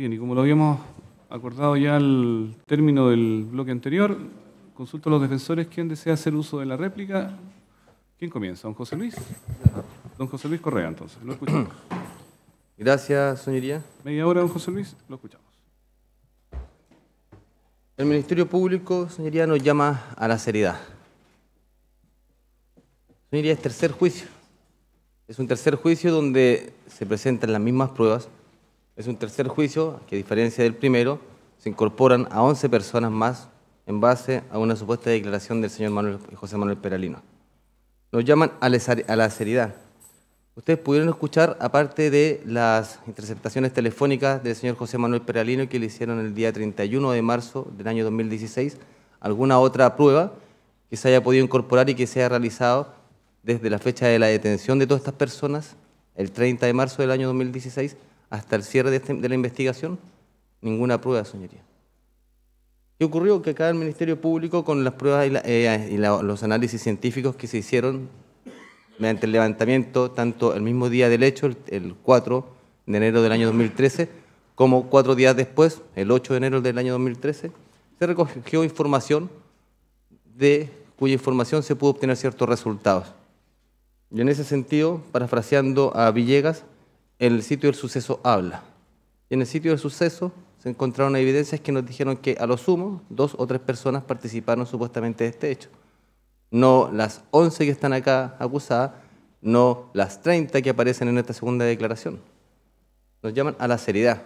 Bien, y como lo habíamos acordado ya al término del bloque anterior, consulto a los defensores quién desea hacer uso de la réplica. ¿Quién comienza? ¿Don José Luis? Don José Luis Correa, entonces, lo escuchamos. Gracias, señoría. Media hora, don José Luis, lo escuchamos. El Ministerio Público, señoría, nos llama a la seriedad. Señoría, es tercer juicio. Es un tercer juicio donde se presentan las mismas pruebas, es un tercer juicio que, a diferencia del primero, se incorporan a 11 personas más en base a una supuesta declaración del señor José Manuel Peralino. Nos llaman a la seriedad. Ustedes pudieron escuchar, aparte de las interceptaciones telefónicas del señor José Manuel Peralino que le hicieron el día 31 de marzo del año 2016, alguna otra prueba que se haya podido incorporar y que se haya realizado desde la fecha de la detención de todas estas personas, el 30 de marzo del año 2016, hasta el cierre este, de, la investigación? Ninguna prueba, señoría. ¿Qué ocurrió? Que cada el Ministerio Público, con las pruebas y, eh, los análisis científicos que se hicieron mediante el levantamiento, tanto el mismo día del hecho, el, el 4 de enero del año 2013, como cuatro días después, el 8 de enero del año 2013, se recogió información de cuya información se pudo obtener ciertos resultados. Y en ese sentido, parafraseando a Villegas, el sitio del suceso habla. En el sitio del suceso se encontraron evidencias que nos dijeron que a lo sumo dos o tres personas participaron supuestamente de este hecho. No las 11 que están acá acusadas, no las 30 que aparecen en esta segunda declaración. Nos llaman a la seriedad.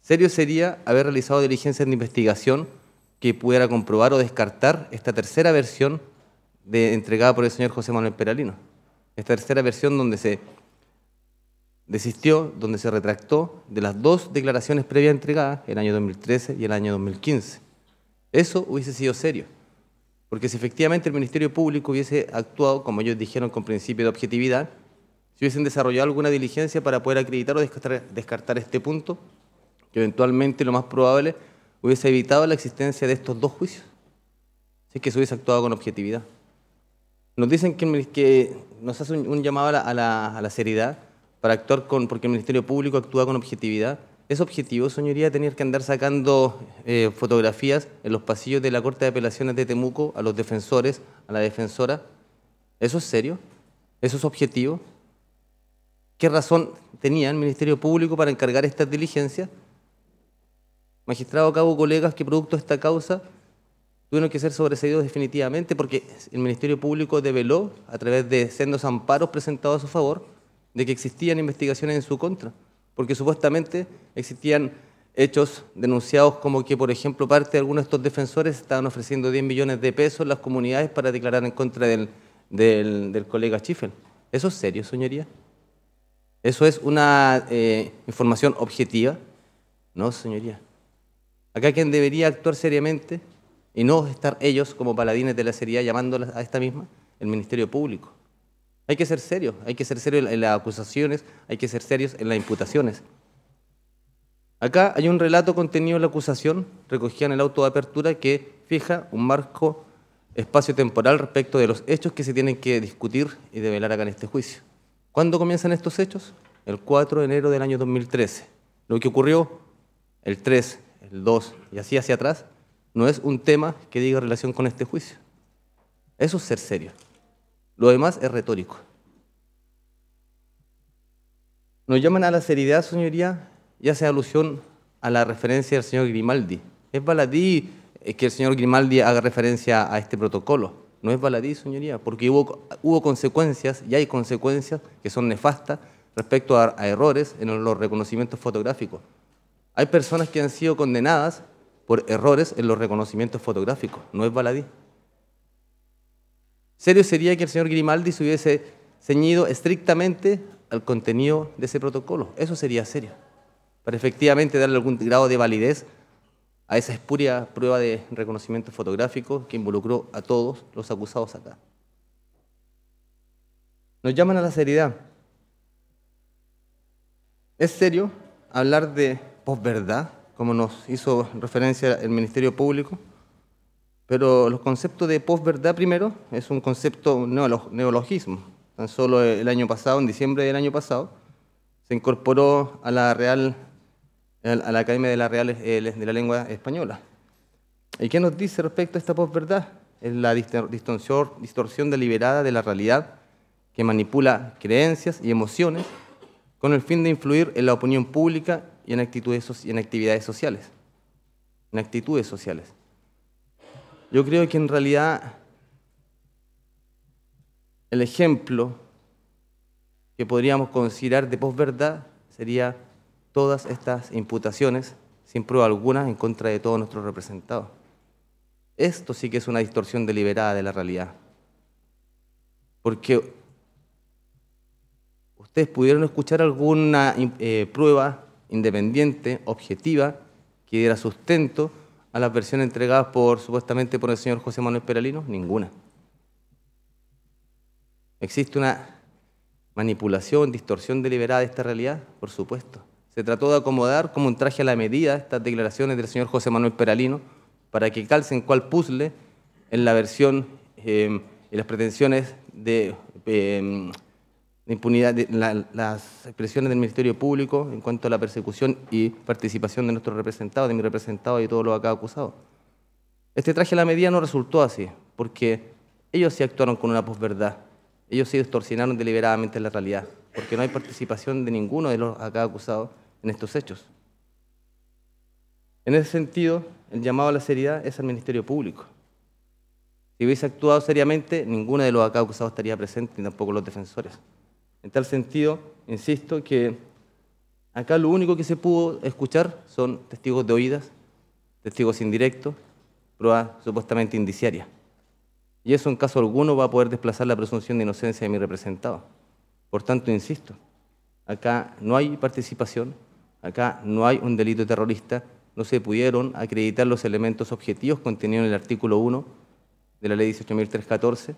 Serio sería haber realizado diligencias de investigación que pudiera comprobar o descartar esta tercera versión de, entregada por el señor José Manuel Peralino. Esta tercera versión donde se desistió, donde se retractó de las dos declaraciones previas entregadas, el año 2013 y el año 2015. Eso hubiese sido serio, porque si efectivamente el Ministerio Público hubiese actuado, como ellos dijeron, con principio de objetividad, si hubiesen desarrollado alguna diligencia para poder acreditar o descartar, este punto, que eventualmente lo más probable hubiese evitado la existencia de estos dos juicios, si es que se hubiese actuado con objetividad. Nos dicen que, nos hace un, llamado a la, a la seriedad, para con, porque el Ministerio Público actúa con objetividad. Es objetivo, señoría, tener que andar sacando eh, fotografías en los pasillos de la Corte de Apelaciones de Temuco a los defensores, a la defensora. ¿Eso es serio? ¿Eso es objetivo? ¿Qué razón tenía el Ministerio Público para encargar estas diligencias? Magistrado Cabo, colegas, que producto de esta causa tuvieron que ser sobreseídos definitivamente porque el Ministerio Público develó, a través de sendos amparos presentados a su favor, de que existían investigaciones en su contra, porque supuestamente existían hechos denunciados como que, por ejemplo, parte de algunos de estos defensores estaban ofreciendo 10 millones de pesos a las comunidades para declarar en contra del, del, colega Schiffel. ¿Eso es serio, señoría? ¿Eso es una eh, información objetiva? No, señoría. Acá quien debería actuar seriamente y no estar ellos como paladines de la seriedad llamándolas a esta misma, el Ministerio Público. Hay que ser serios, hay que ser serios en las acusaciones, hay que ser serios en las imputaciones. Acá hay un relato contenido en la acusación, recogida en el auto de apertura, que fija un marco espacio-temporal respecto de los hechos que se tienen que discutir y develar acá en este juicio. ¿Cuándo comienzan estos hechos? El 4 de enero del año 2013. Lo que ocurrió el 3, el 2 y así hacia atrás no es un tema que diga relación con este juicio. Eso es ser serio. Lo demás es retórico. Nos llaman a la seriedad, señoría, y hace alusión a la referencia del señor Grimaldi. Es baladí eh, que el señor Grimaldi haga referencia a este protocolo. No es baladí, señoría, porque hubo, hubo consecuencias y hay consecuencias que son nefastas respecto a errores en los reconocimientos fotográficos. Hay personas que han sido condenadas por errores en los reconocimientos fotográficos. No es baladí. Serio sería que el señor Grimaldi se hubiese ceñido estrictamente al contenido de ese protocolo. Eso sería serio, para efectivamente darle algún grado de validez a esa espuria prueba de reconocimiento fotográfico que involucró a todos los acusados acá. Nos llaman a la seriedad. ¿Es serio hablar de posverdad, como nos hizo referencia el Ministerio Público? Pero los conceptos de posverdad primero es un concepto un neologismo. Tan solo el año pasado, en diciembre del año pasado, se incorporó a la Real Academia de la Real eh, de la Lengua Española. ¿Y qué nos dice respecto a esta posverdad? Es la distorsión, distorsión deliberada de la realidad que manipula creencias y emociones con el fin de influir en la opinión pública y en, actitudes, y en actividades sociales. En actitudes sociales. Yo creo que en realidad el ejemplo que podríamos considerar de posverdad sería todas estas imputaciones, sin prueba alguna, en contra de todos nuestros representados. Esto sí que es una distorsión deliberada de la realidad. Porque ustedes pudieron escuchar alguna eh, prueba independiente, objetiva, que diera sustento a las versiones entregadas por supuestamente por el señor José Manuel Peralino? Ninguna. ¿Existe una manipulación, distorsión deliberada de esta realidad? Por supuesto. Se trató de acomodar como un traje a la medida estas declaraciones del señor José Manuel Peralino para que calcen cual puzzle en la versión y eh, las pretensiones de eh, impunidad, de, las expresiones del Ministerio Público en cuanto a la persecución y participación de nuestros representados, de mi representado y de todos los acá acusados. Este traje a la medida no resultó así, porque ellos sí actuaron con una posverdad, ellos sí distorsionaron deliberadamente la realidad, porque no hay participación de ninguno de los acá acusados en estos hechos. En ese sentido, el llamado a la seriedad es al Ministerio Público. Si hubiese actuado seriamente, ninguno de los acá acusados estaría presente, ni tampoco los defensores. En tal sentido, insisto que acá lo único que se pudo escuchar son testigos de oídas, testigos indirectos, pruebas supuestamente indiciarias. Y eso en caso alguno va a poder desplazar la presunción de inocencia de mi representado. Por tanto, insisto, acá no hay participación, acá no hay un delito terrorista, no se pudieron acreditar los elementos objetivos contenidos en el artículo 1 de la ley 18.314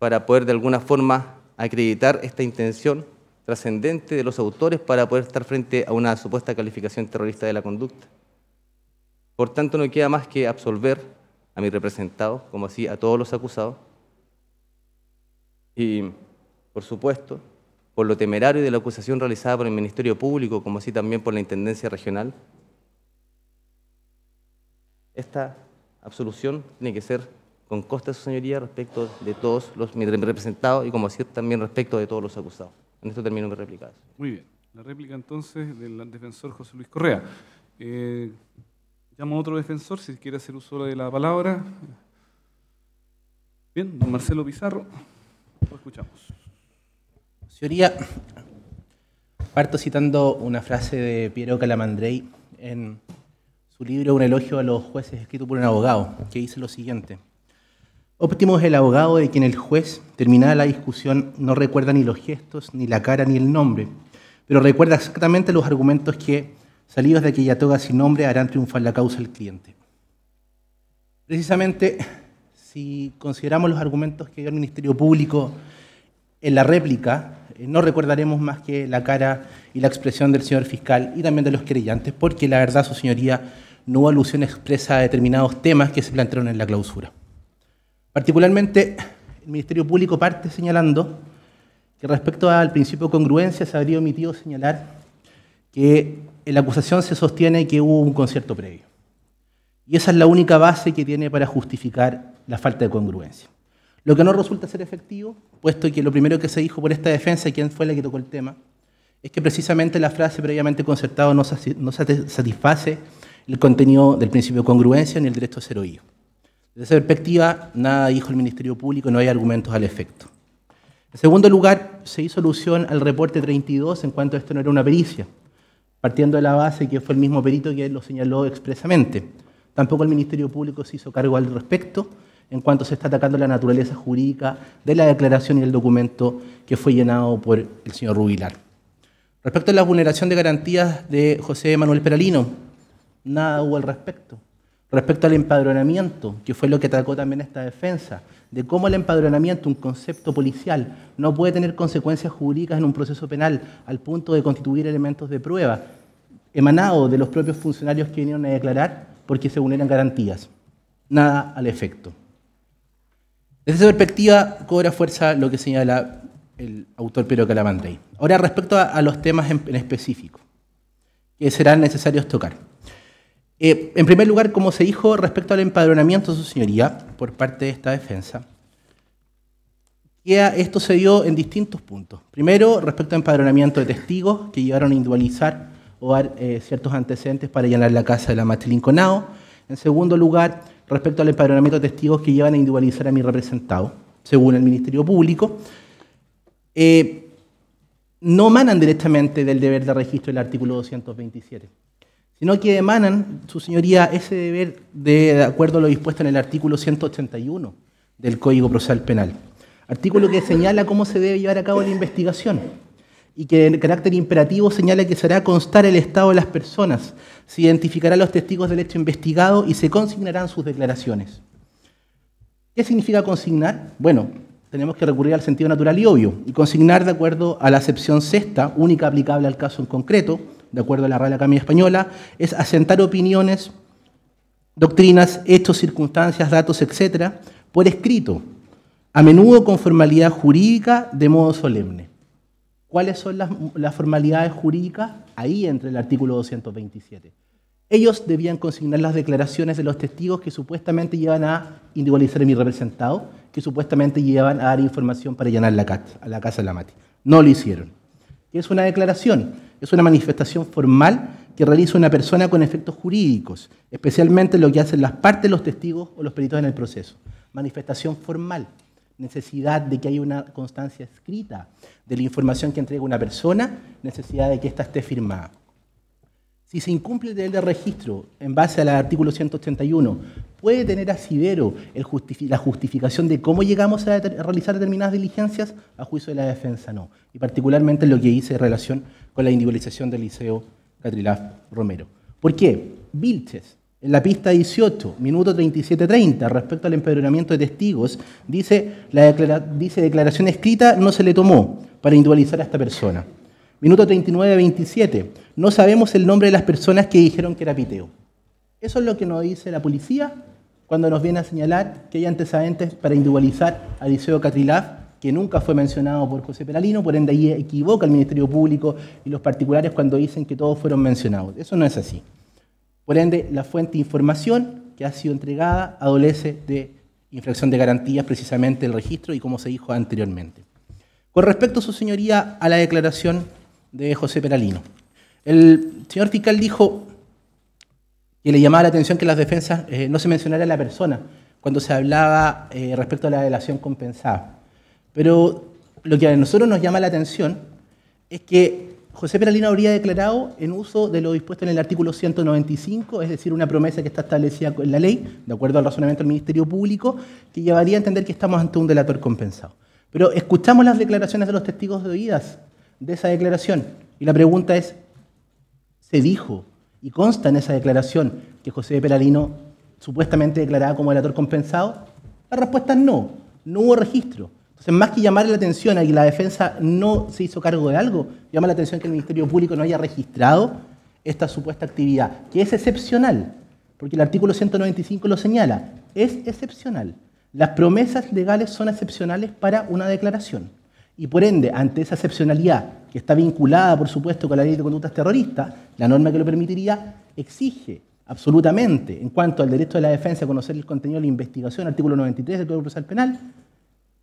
para poder de alguna forma acreditar esta intención trascendente de los autores para poder estar frente a una supuesta calificación terrorista de la conducta. Por tanto, no queda más que absolver a mi representado, como así a todos los acusados, y, por supuesto, por lo temerario de la acusación realizada por el Ministerio Público, como así también por la Intendencia Regional, esta absolución tiene que ser con costa de su señoría respecto de todos los representados y, como decir, también respecto de todos los acusados. En esto termino mi réplica. Muy bien. La réplica entonces del defensor José Luis Correa. Eh, llamo a otro defensor si quiere hacer uso de la palabra. Bien, don Marcelo Pizarro, lo escuchamos. Señoría, parto citando una frase de Piero Calamandrei en su libro Un elogio a los jueces escrito por un abogado, que dice lo siguiente. Óptimo es el abogado de quien el juez, terminada la discusión, no recuerda ni los gestos, ni la cara, ni el nombre, pero recuerda exactamente los argumentos que, salidos de aquella toga sin nombre, harán triunfar la causa del cliente. Precisamente, si consideramos los argumentos que dio el Ministerio Público en la réplica, eh, no recordaremos más que la cara y la expresión del señor fiscal y también de los querellantes, porque la verdad, su señoría, no hubo alusión expresa a determinados temas que se plantearon en la clausura. Particularmente, el Ministerio Público parte señalando que respecto al principio de congruencia se habría omitido señalar que en la acusación se sostiene que hubo un concierto previo. Y esa es la única base que tiene para justificar la falta de congruencia. Lo que no resulta ser efectivo, puesto que lo primero que se dijo por esta defensa, y quien fue la que tocó el tema, es que precisamente la frase previamente concertado no satisface el contenido del principio de congruencia ni el derecho a ser oído. Desde esa perspectiva, nada dijo el Ministerio Público, no hay argumentos al efecto. En segundo lugar, se hizo alusión al reporte 32 en cuanto a esto no era una pericia, partiendo de la base que fue el mismo perito que lo señaló expresamente. Tampoco el Ministerio Público se hizo cargo al respecto en cuanto se está atacando la naturaleza jurídica de la declaración y el documento que fue llenado por el señor Rubilar. Respecto a la vulneración de garantías de José Manuel Peralino, nada hubo al respecto. Respecto al empadronamiento, que fue lo que atacó también esta defensa, de cómo el empadronamiento, un concepto policial, no puede tener consecuencias jurídicas en un proceso penal al punto de constituir elementos de prueba, emanados de los propios funcionarios que vinieron a declarar porque se vulneran garantías. Nada al efecto. Desde esa perspectiva cobra fuerza lo que señala el autor Pedro Calamandrey. Ahora, respecto a, los temas en específico, que serán necesarios tocar. Eh, en primer lugar, como se dijo respecto al empadronamiento, de su señoría, por parte de esta defensa, esto se dio en distintos puntos. Primero, respecto al empadronamiento de testigos que llevaron a individualizar o dar eh, ciertos antecedentes para llenar la casa de la Machilinconao. En segundo lugar, respecto al empadronamiento de testigos que llevan a individualizar a mi representado, según el Ministerio Público. Eh, no manan directamente del deber de registro del artículo 227 sino que emanan, su señoría, ese deber de, acuerdo a lo dispuesto en el artículo 181 del Código Procesal Penal. Artículo que señala cómo se debe llevar a cabo la investigación y que en carácter imperativo señala que será constar el estado de las personas, se identificará los testigos del hecho investigado y se consignarán sus declaraciones. ¿Qué significa consignar? Bueno, tenemos que recurrir al sentido natural y obvio, y consignar de acuerdo a la acepción sexta, única aplicable al caso en concreto, de acuerdo a la Real Academia Española, es asentar opiniones, doctrinas, hechos, circunstancias, datos, etcétera, por escrito, a menudo con formalidad jurídica de modo solemne. ¿Cuáles son las, formalidades jurídicas? Ahí entre el artículo 227. Ellos debían consignar las declaraciones de los testigos que supuestamente llevan a individualizar a mi representado, que supuestamente llevan a dar información para llenar la casa, a la casa de la Mati. No lo hicieron. Es una declaración es una manifestación formal que realiza una persona con efectos jurídicos, especialmente lo que hacen las partes, los testigos o los peritos en el proceso. Manifestación formal, necesidad de que haya una constancia escrita de la información que entrega una persona, necesidad de que ésta esté firmada si se incumple el deber de registro en base al artículo 181, puede tener asidero el la justificación de cómo llegamos a, realizar determinadas diligencias, a juicio de la defensa no. Y particularmente lo que hice en relación con la individualización del Liceo Catrilaf Romero. ¿Por qué? Vilches, en la pista 18, minuto 37.30, respecto al empeoramiento de testigos, dice, la declara dice declaración escrita no se le tomó para individualizar a esta persona. Minuto 39, 27. No sabemos el nombre de las personas que dijeron que era piteo. Eso es lo que nos dice la policía cuando nos viene a señalar que hay antecedentes para individualizar a Liceo Catrilaf, que nunca fue mencionado por José Peralino, por ende ahí equivoca el Ministerio Público y los particulares cuando dicen que todos fueron mencionados. Eso no es así. Por ende, la fuente de información que ha sido entregada adolece de infracción de garantías, precisamente el registro y como se dijo anteriormente. Con respecto, su señoría, a la declaración de José Peralino. El señor fiscal dijo que le llamaba la atención que las defensas eh, no se mencionara la persona cuando se hablaba eh, respecto a la delación compensada. Pero lo que a nosotros nos llama la atención es que José Peralino habría declarado en uso de lo dispuesto en el artículo 195, es decir, una promesa que está establecida en la ley, de acuerdo al razonamiento del Ministerio Público, que llevaría a entender que estamos ante un delator compensado. Pero escuchamos las declaraciones de los testigos de oídas de esa declaración. Y la pregunta es, ¿se dijo y consta en esa declaración que José de Peralino supuestamente declaraba como delator compensado? La respuesta es no, no hubo registro. Entonces, más que llamar la atención a que la defensa no se hizo cargo de algo, llama la atención que el Ministerio Público no haya registrado esta supuesta actividad, que es excepcional, porque el artículo 195 lo señala, es excepcional. Las promesas legales son excepcionales para una declaración. Y por ende, ante esa excepcionalidad, que está vinculada, por supuesto, con la ley de conductas terroristas, la norma que lo permitiría, exige absolutamente, en cuanto al derecho de la defensa a conocer el contenido de la investigación, artículo 93 del Código Procesal Penal,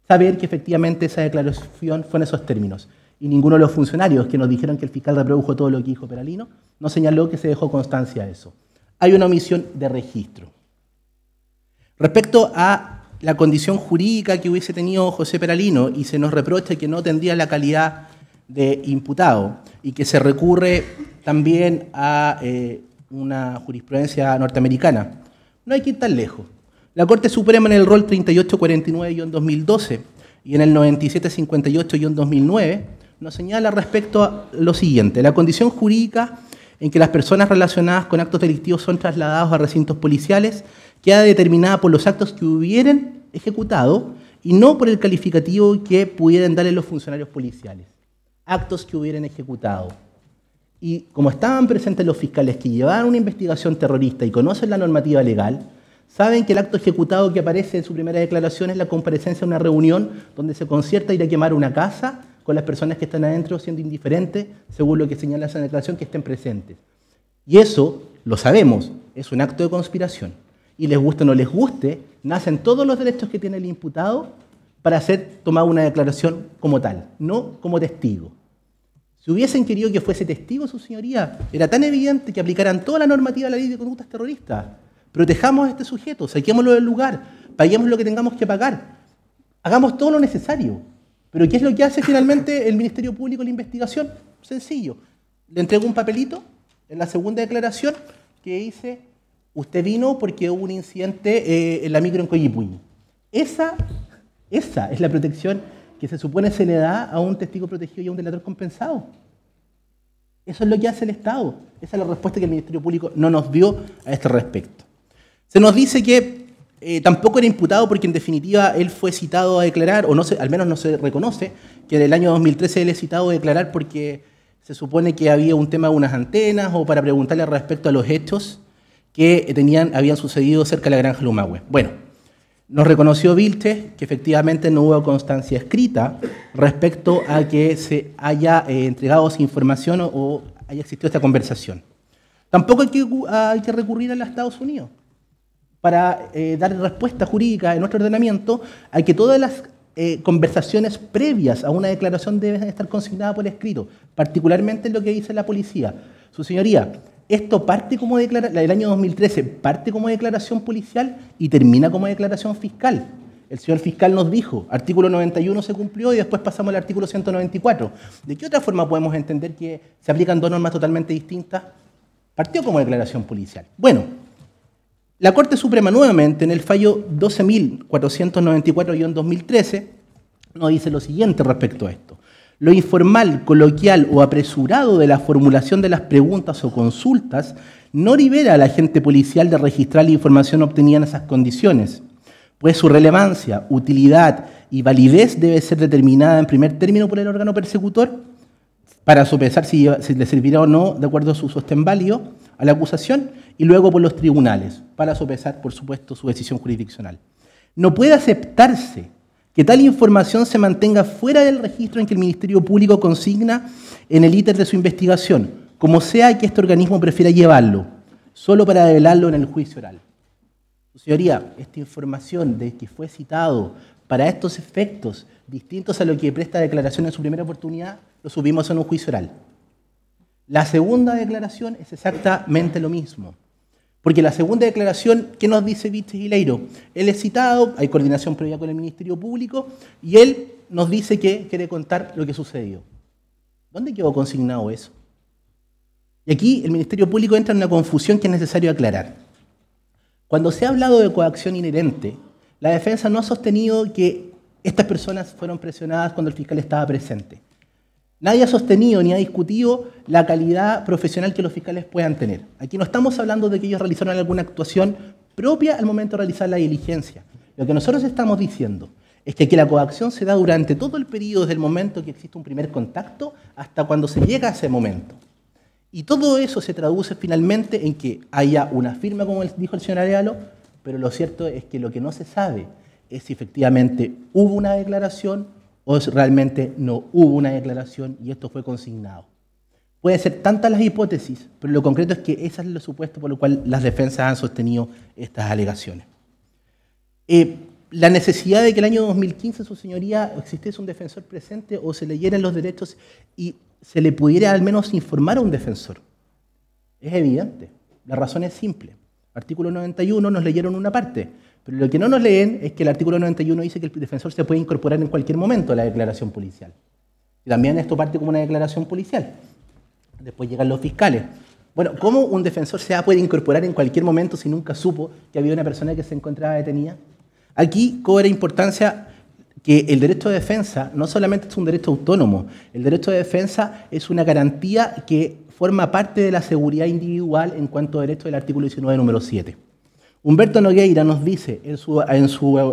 saber que efectivamente esa declaración fue en esos términos. Y ninguno de los funcionarios que nos dijeron que el fiscal reprodujo todo lo que dijo Peralino, no señaló que se dejó constancia de eso. Hay una omisión de registro. Respecto a la condición jurídica que hubiese tenido José Peralino y se nos reprocha que no tendría la calidad de imputado y que se recurre también a eh, una jurisprudencia norteamericana. No hay que ir tan lejos. La Corte Suprema en el rol 3849-2012 y en el 9758-2009 nos señala respecto a lo siguiente, la condición jurídica en que las personas relacionadas con actos delictivos son trasladados a recintos policiales queda determinada por los actos que hubieran ejecutado y no por el calificativo que pudieran darle los funcionarios policiales. Actos que hubieran ejecutado. Y como estaban presentes los fiscales que llevaron una investigación terrorista y conocen la normativa legal, saben que el acto ejecutado que aparece en su primera declaración es la comparecencia a una reunión donde se concierta ir a quemar una casa con las personas que están adentro siendo indiferentes, según lo que señala esa declaración, que estén presentes. Y eso, lo sabemos, es un acto de conspiración y les guste o no les guste, nacen todos los derechos que tiene el imputado para hacer tomar una declaración como tal, no como testigo. Si hubiesen querido que fuese testigo, su señoría, era tan evidente que aplicaran toda la normativa de la ley de conductas terroristas. Protejamos a este sujeto, saquémoslo del lugar, paguemos lo que tengamos que pagar, hagamos todo lo necesario. Pero ¿qué es lo que hace finalmente el Ministerio Público en la investigación? Sencillo. Le entrego un papelito en la segunda declaración que hice. Usted vino porque hubo un incidente eh, en la micro en Coyipuy. Esa, esa es la protección que se supone se le da a un testigo protegido y a un delator compensado. Eso es lo que hace el Estado. Esa es la respuesta que el Ministerio Público no nos dio a este respecto. Se nos dice que eh, tampoco era imputado porque en definitiva él fue citado a declarar, o no se, al menos no se reconoce, que en el año 2013 él es citado a declarar porque se supone que había un tema de unas antenas o para preguntarle respecto a los hechos que tenían, habían sucedido cerca de la granja Lumahue. Bueno, nos reconoció Vilches que efectivamente no hubo constancia escrita respecto a que se haya eh, entregado esa información o, haya existido esta conversación. Tampoco hay que, recurrir a los Estados Unidos para eh, dar respuesta jurídica en nuestro ordenamiento a que todas las eh, conversaciones previas a una declaración deben estar consignadas por escrito, particularmente lo que dice la policía. Su señoría, esto parte como declaración, del año 2013 parte como declaración policial y termina como declaración fiscal. El señor fiscal nos dijo, artículo 91 se cumplió y después pasamos al artículo 194. ¿De qué otra forma podemos entender que se aplican dos normas totalmente distintas? Partió como declaración policial. Bueno, la Corte Suprema nuevamente en el fallo 12.494-2013 nos dice lo siguiente respecto a esto. Lo informal, coloquial o apresurado de la formulación de las preguntas o consultas no libera al agente policial de registrar la información obtenida en esas condiciones, pues su relevancia, utilidad y validez debe ser determinada en primer término por el órgano persecutor para sopesar si, le servirá o no, de acuerdo a su sostén válido, a la acusación y luego por los tribunales, para sopesar, por supuesto, su decisión jurisdiccional. No puede aceptarse que tal información se mantenga fuera del registro en que el Ministerio Público consigna en el ítem de su investigación, como sea que este organismo prefiera llevarlo, solo para develarlo en el juicio oral. Su señoría, esta información de que fue citado para estos efectos, distintos a lo que presta declaración en su primera oportunidad, lo subimos en un juicio oral. La segunda declaración es exactamente lo mismo. Porque la segunda declaración, ¿qué nos dice Viches Gileiro? Él es citado, hay coordinación previa con el Ministerio Público, y él nos dice que quiere contar lo que sucedió. ¿Dónde quedó consignado eso? Y aquí el Ministerio Público entra en una confusión que es necesario aclarar. Cuando se ha hablado de coacción inherente, la defensa no ha sostenido que estas personas fueron presionadas cuando el fiscal estaba presente. Nadie ha sostenido ni ha discutido la calidad profesional que los fiscales puedan tener. Aquí no estamos hablando de que ellos realizaron alguna actuación propia al momento de realizar la diligencia. Lo que nosotros estamos diciendo es que, la coacción se da durante todo el periodo desde el momento que existe un primer contacto hasta cuando se llega a ese momento. Y todo eso se traduce finalmente en que haya una firma, como dijo el señor Arealo, pero lo cierto es que lo que no se sabe es si efectivamente hubo una declaración, o realmente no hubo una declaración y esto fue consignado. Puede ser tantas las hipótesis, pero lo concreto es que ese es lo supuesto por lo cual las defensas han sostenido estas alegaciones. Eh, la necesidad de que el año 2015, su señoría, existiese un defensor presente o se leyeran los derechos y se le pudiera al menos informar a un defensor. Es evidente. La razón es simple. Artículo 91 nos leyeron una parte. Pero lo que no nos leen es que el artículo 91 dice que el defensor se puede incorporar en cualquier momento a la declaración policial. también esto parte como una declaración policial. Después llegan los fiscales. Bueno, ¿cómo un defensor se puede incorporar en cualquier momento si nunca supo que había una persona que se encontraba detenida? Aquí cobra importancia que el derecho de defensa no solamente es un derecho autónomo, el derecho de defensa es una garantía que forma parte de la seguridad individual en cuanto a derecho del artículo 19, número 7. Humberto Nogueira nos dice en su,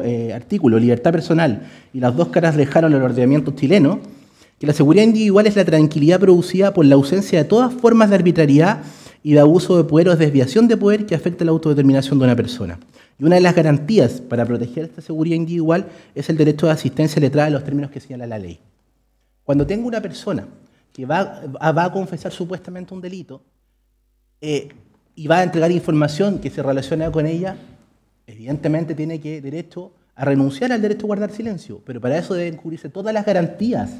eh, artículo Libertad Personal y las dos caras dejaron el ordenamiento chileno, que la seguridad individual es la tranquilidad producida por la ausencia de todas formas de arbitrariedad y de abuso de poder o desviación de poder que afecta la autodeterminación de una persona. Y una de las garantías para proteger esta seguridad individual es el derecho de asistencia letrada en los términos que señala la ley. Cuando tengo una persona que va, a confesar supuestamente un delito, eh, y va a entregar información que se relaciona con ella, evidentemente tiene que derecho a renunciar al derecho a guardar silencio, pero para eso deben cubrirse todas las garantías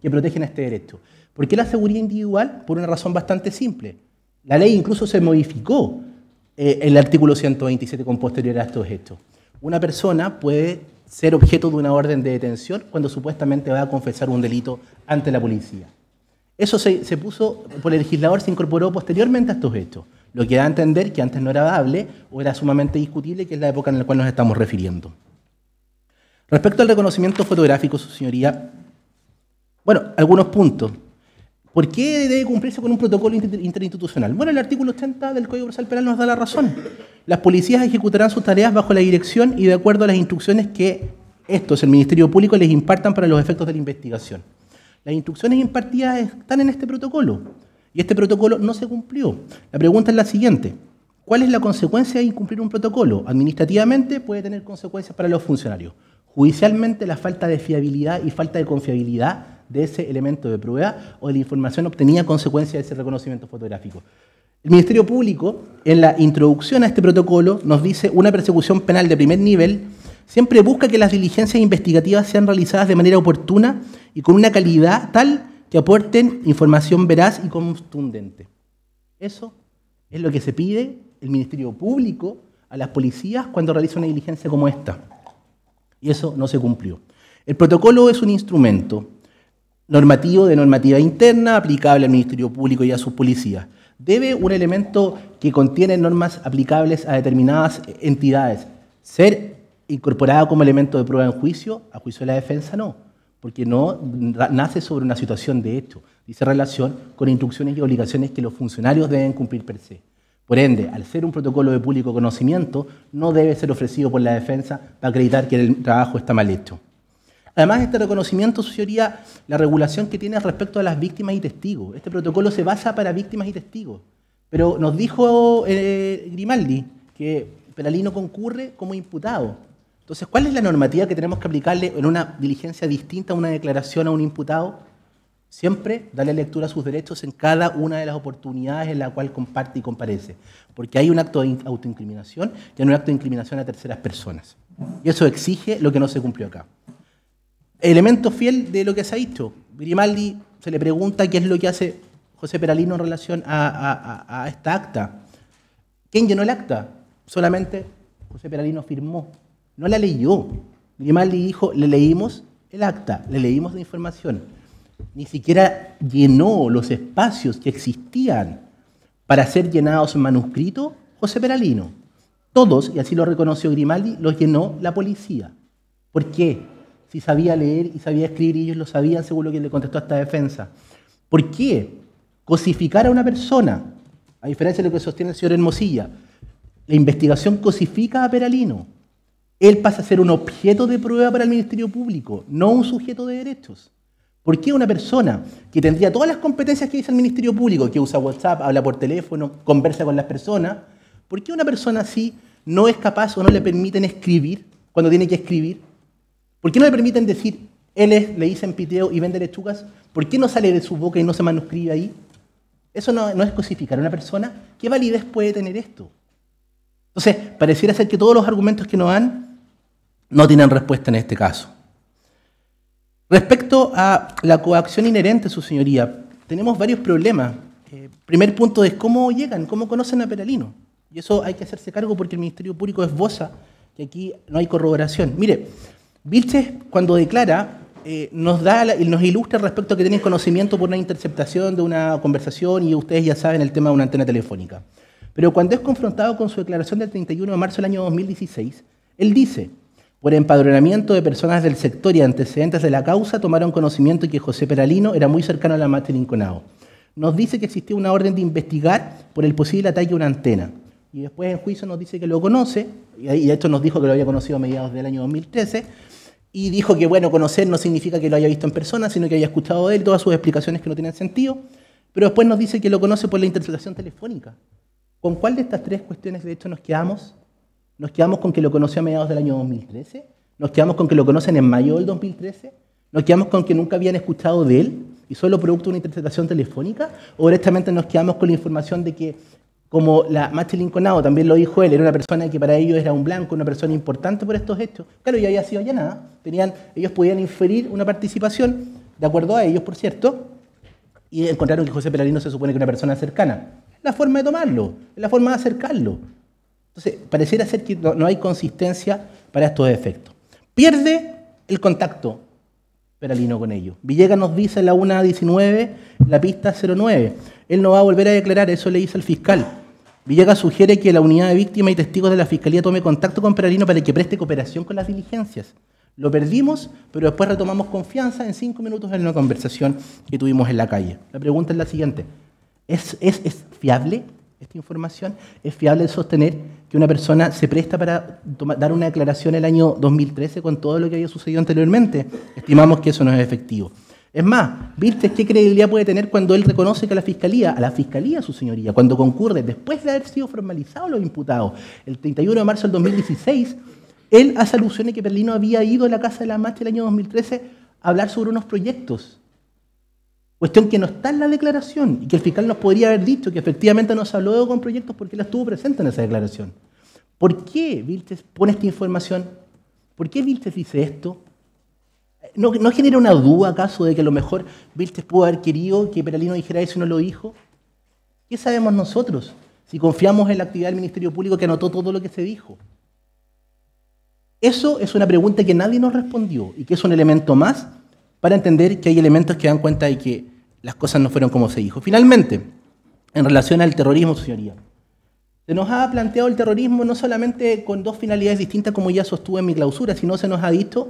que protegen este derecho. ¿Por qué la seguridad individual? Por una razón bastante simple. La ley incluso se modificó eh, en el artículo 127 con posterior a estos hechos. Una persona puede ser objeto de una orden de detención cuando supuestamente va a confesar un delito ante la policía. Eso se, se puso, por el legislador se incorporó posteriormente a estos hechos. Lo que da a entender que antes no era dable o era sumamente discutible, que es la época en la cual nos estamos refiriendo. Respecto al reconocimiento fotográfico, su señoría, bueno, algunos puntos. ¿Por qué debe cumplirse con un protocolo interinstitucional? Bueno, el artículo 80 del Código Procesal Penal nos da la razón. Las policías ejecutarán sus tareas bajo la dirección y de acuerdo a las instrucciones que estos, el Ministerio Público, les impartan para los efectos de la investigación. Las instrucciones impartidas están en este protocolo. Y este protocolo no se cumplió. La pregunta es la siguiente. ¿Cuál es la consecuencia de incumplir un protocolo? Administrativamente puede tener consecuencias para los funcionarios. Judicialmente la falta de fiabilidad y falta de confiabilidad de ese elemento de prueba o de la información obtenida consecuencia de ese reconocimiento fotográfico. El Ministerio Público, en la introducción a este protocolo, nos dice una persecución penal de primer nivel siempre busca que las diligencias investigativas sean realizadas de manera oportuna y con una calidad tal que aporten información veraz y contundente. Eso es lo que se pide el Ministerio Público a las policías cuando realiza una diligencia como esta. Y eso no se cumplió. El protocolo es un instrumento normativo de normativa interna aplicable al Ministerio Público y a sus policías. Debe un elemento que contiene normas aplicables a determinadas entidades ser incorporado como elemento de prueba en juicio, a juicio de la defensa no porque no nace sobre una situación de hecho, dice relación con instrucciones y obligaciones que los funcionarios deben cumplir per se. Por ende, al ser un protocolo de público conocimiento, no debe ser ofrecido por la defensa para acreditar que el trabajo está mal hecho. Además, este reconocimiento, su la regulación que tiene respecto a las víctimas y testigos. Este protocolo se basa para víctimas y testigos. Pero nos dijo eh, Grimaldi que Peralí concurre como imputado. Entonces, ¿cuál es la normativa que tenemos que aplicarle en una diligencia distinta a una declaración a un imputado? Siempre darle lectura a sus derechos en cada una de las oportunidades en la cual comparte y comparece. Porque hay un acto de autoincriminación y hay un acto de incriminación a terceras personas. Y eso exige lo que no se cumplió acá. Elemento fiel de lo que se ha dicho. Grimaldi se le pregunta qué es lo que hace José Peralino en relación a esta acta. ¿Quién llenó el acta? Solamente José Peralino firmó no la leyó. Grimaldi dijo, le leímos el acta, le leímos la información. Ni siquiera llenó los espacios que existían para ser llenados en manuscrito José Peralino. Todos, y así lo reconoció Grimaldi, los llenó la policía. ¿Por qué? Si sabía leer y sabía escribir, ellos lo sabían, según lo que le contestó esta defensa. ¿Por qué? Cosificar a una persona, a diferencia de lo que sostiene el señor Hermosilla, la investigación cosifica a Peralino él pasa a ser un objeto de prueba para el Ministerio Público, no un sujeto de derechos. ¿Por qué una persona que tendría todas las competencias que dice el Ministerio Público, que usa WhatsApp, habla por teléfono, conversa con las personas, ¿por qué una persona así no es capaz o no le permiten escribir cuando tiene que escribir? ¿Por qué no le permiten decir, él es, le dicen piteo y vende lechugas? ¿Por qué no sale de su boca y no se manuscribe ahí? Eso no, no es cosificar a una persona. ¿Qué validez puede tener esto? Entonces, pareciera ser que todos los argumentos que nos dan no tienen respuesta en este caso. Respecto a la coacción inherente, su señoría, tenemos varios problemas. Eh, primer punto es cómo llegan, cómo conocen a Peralino. Y eso hay que hacerse cargo porque el Ministerio Público es boza que aquí no hay corroboración. Mire, Vilches cuando declara eh, nos da nos ilustra respecto a que tienen conocimiento por una interceptación de una conversación y ustedes ya saben el tema de una antena telefónica. Pero cuando es confrontado con su declaración del 31 de marzo del año 2016, él dice, por empadronamiento de personas del sector y antecedentes de la causa, tomaron conocimiento que José Peralino era muy cercano a la de Inconao. Nos dice que existía una orden de investigar por el posible ataque a una antena. Y después en juicio nos dice que lo conoce, y de hecho nos dijo que lo había conocido a mediados del año 2013, y dijo que, bueno, conocer no significa que lo haya visto en persona, sino que haya escuchado de él todas sus explicaciones que no tienen sentido, pero después nos dice que lo conoce por la interpretación telefónica. ¿Con cuál de estas tres cuestiones de hecho nos quedamos? nos quedamos con que lo conoció a mediados del año 2013, nos quedamos con que lo conocen en mayo del 2013, nos quedamos con que nunca habían escuchado de él y solo producto de una interpretación telefónica, o directamente nos quedamos con la información de que, como la Machi Lincolnado también lo dijo él, era una persona que para ellos era un blanco, una persona importante por estos hechos. Claro, ya había sido ya tenían, ellos podían inferir una participación, de acuerdo a ellos, por cierto, y encontraron que José Peralino se supone que era una persona cercana. La forma de tomarlo, la forma de acercarlo. Entonces, pareciera ser que no, hay consistencia para estos efectos. Pierde el contacto Peralino con ellos. Villegas nos dice la 1.19, la pista 09. Él no va a volver a declarar, eso le dice al fiscal. Villegas sugiere que la unidad de víctimas y testigos de la Fiscalía tome contacto con Peralino para que preste cooperación con las diligencias. Lo perdimos, pero después retomamos confianza en cinco minutos en una conversación que tuvimos en la calle. La pregunta es la siguiente. ¿Es, es, es fiable? esta información, es fiable de sostener que una persona se presta para dar una declaración el año 2013 con todo lo que había sucedido anteriormente. Estimamos que eso no es efectivo. Es más, ¿viste ¿qué credibilidad puede tener cuando él reconoce que a la fiscalía, a la fiscalía, su señoría, cuando concurre después de haber sido formalizado los imputados el 31 de marzo del 2016, él hace alusión de que Perlino había ido a la Casa de la Marcha el año 2013 a hablar sobre unos proyectos Cuestión que no está en la declaración y que el fiscal nos podría haber dicho que efectivamente nos habló de con proyectos porque él estuvo presente en esa declaración. ¿Por qué Vilches pone esta información? ¿Por qué Vilches dice esto? ¿No, ¿No, genera una duda acaso de que a lo mejor Vilches pudo haber querido que Peralino dijera eso y no lo dijo? ¿Qué sabemos nosotros si confiamos en la actividad del Ministerio Público que anotó todo lo que se dijo? Eso es una pregunta que nadie nos respondió y que es un elemento más para entender que hay elementos que dan cuenta de que las cosas no fueron como se dijo. Finalmente, en relación al terrorismo, señoría, se nos ha planteado el terrorismo no solamente con dos finalidades distintas, como ya sostuve en mi clausura, sino se nos ha dicho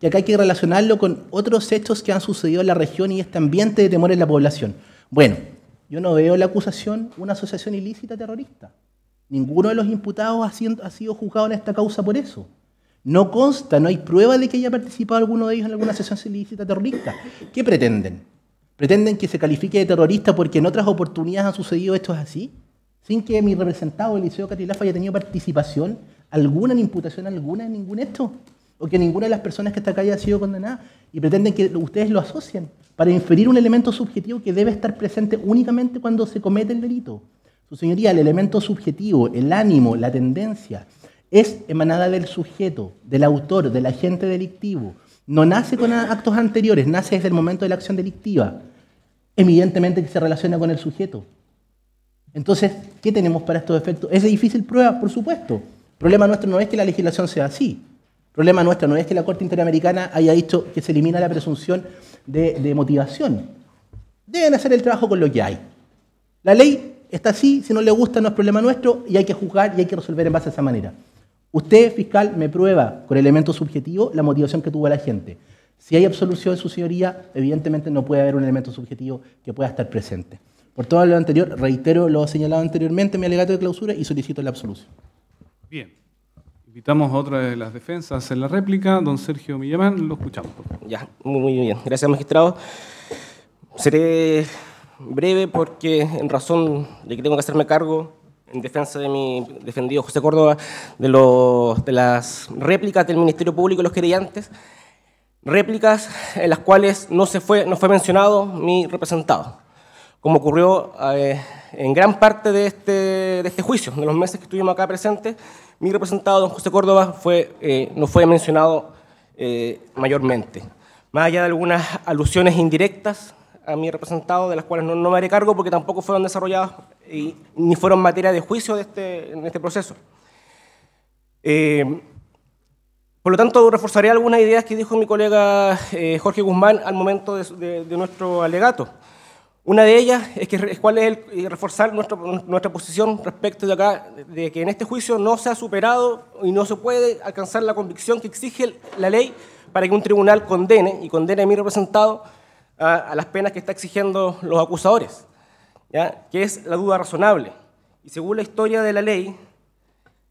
que acá hay que relacionarlo con otros hechos que han sucedido en la región y este ambiente de temor en la población. Bueno, yo no veo la acusación una asociación ilícita terrorista. Ninguno de los imputados ha sido, ha sido juzgado en esta causa por eso. No consta, no hay prueba de que haya participado alguno de ellos en alguna sesión ilícita terrorista. ¿Qué pretenden? ¿Pretenden que se califique de terrorista porque en otras oportunidades han sucedido estos así? Sin que mi representado, liceo Catilafa, haya tenido participación alguna, en imputación alguna en ningún esto, O que ninguna de las personas que está acá haya sido condenada. Y pretenden que ustedes lo asocien para inferir un elemento subjetivo que debe estar presente únicamente cuando se comete el delito. Su señoría, el elemento subjetivo, el ánimo, la tendencia, es emanada del sujeto, del autor, del agente delictivo. No nace con actos anteriores, nace desde el momento de la acción delictiva. Evidentemente que se relaciona con el sujeto. Entonces, ¿qué tenemos para estos efectos? Es de difícil prueba, por supuesto. El problema nuestro no es que la legislación sea así. El problema nuestro no es que la Corte Interamericana haya dicho que se elimina la presunción de, de motivación. Deben hacer el trabajo con lo que hay. La ley está así, si no le gusta no es problema nuestro y hay que juzgar y hay que resolver en base a esa manera. Usted, fiscal, me prueba con elemento subjetivo la motivación que tuvo la gente. Si hay absolución de su señoría, evidentemente no puede haber un elemento subjetivo que pueda estar presente. Por todo lo anterior, reitero lo señalado anteriormente mi alegato de clausura y solicito la absolución. Bien. Invitamos a otra de las defensas en la réplica, don Sergio Millamán, lo escuchamos. Ya, muy, muy bien. Gracias, magistrado. Seré breve porque en razón de que tengo que hacerme cargo en defensa de mi defendido José Córdoba, de, los, de las réplicas del Ministerio Público y los querellantes, réplicas en las cuales no, se fue, no fue mencionado mi representado, como ocurrió eh, en gran parte de este, de este, juicio, de los meses que estuvimos acá presentes, mi representado, don José Córdoba, fue, eh, no fue mencionado eh, mayormente. Más allá de algunas alusiones indirectas a mi representado, de las cuales no, me haré cargo porque tampoco fueron desarrolladas y, ni fueron materia de juicio de este, en este proceso. Eh, por lo tanto, reforzaré algunas ideas que dijo mi colega eh, Jorge Guzmán al momento de, nuestro alegato. Una de ellas es, que, cuál es el, eh, reforzar nuestra posición respecto de acá, de que en este juicio no se ha superado y no se puede alcanzar la convicción que exige la ley para que un tribunal condene y condene a mi representado a, las penas que está exigiendo los acusadores, que es la duda razonable. Y según la historia de la ley,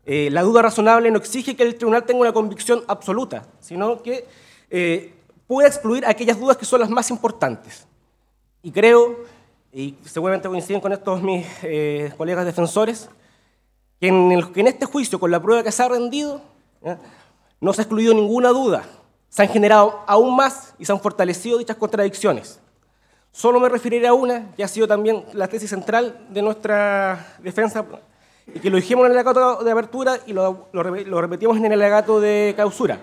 eh, la duda razonable no exige que el tribunal tenga una convicción absoluta, sino que eh, pueda excluir aquellas dudas que son las más importantes. Y creo, y seguramente coinciden con estos mis eh, colegas defensores, que en, este juicio, con la prueba que se ha rendido, no se ha excluido ninguna duda se han generado aún más y se han fortalecido dichas contradicciones. Solo me referiré a una, que ha sido también la tesis central de nuestra defensa, y que lo dijimos en el legato de apertura y lo, repetimos en el legato de clausura,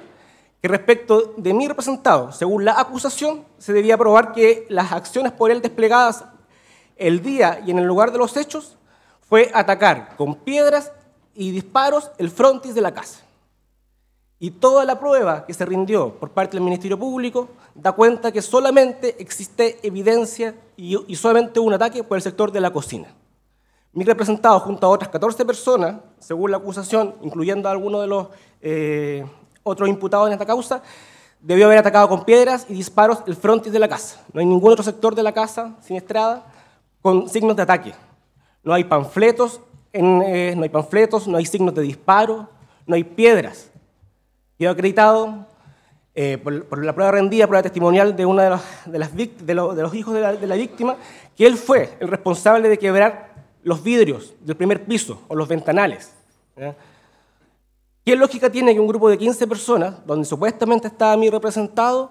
que respecto de mi representado, según la acusación, se debía probar que las acciones por él desplegadas el día y en el lugar de los hechos fue atacar con piedras y disparos el frontis de la casa. Y toda la prueba que se rindió por parte del Ministerio Público da cuenta que solamente existe evidencia y, solamente un ataque por el sector de la cocina. Mi representado, junto a otras 14 personas, según la acusación, incluyendo a algunos de los eh, otros imputados en esta causa, debió haber atacado con piedras y disparos el frontis de la casa. No hay ningún otro sector de la casa sin estrada con signos de ataque. No hay panfletos, eh, no hay panfletos, no hay signos de disparo, no hay piedras. Yo acreditado eh, por, la prueba rendida, prueba testimonial de uno de, los, las de, los hijos de la, víctima, que él fue el responsable de quebrar los vidrios del primer piso o los ventanales. ¿Qué lógica tiene que un grupo de 15 personas, donde supuestamente estaba mi representado,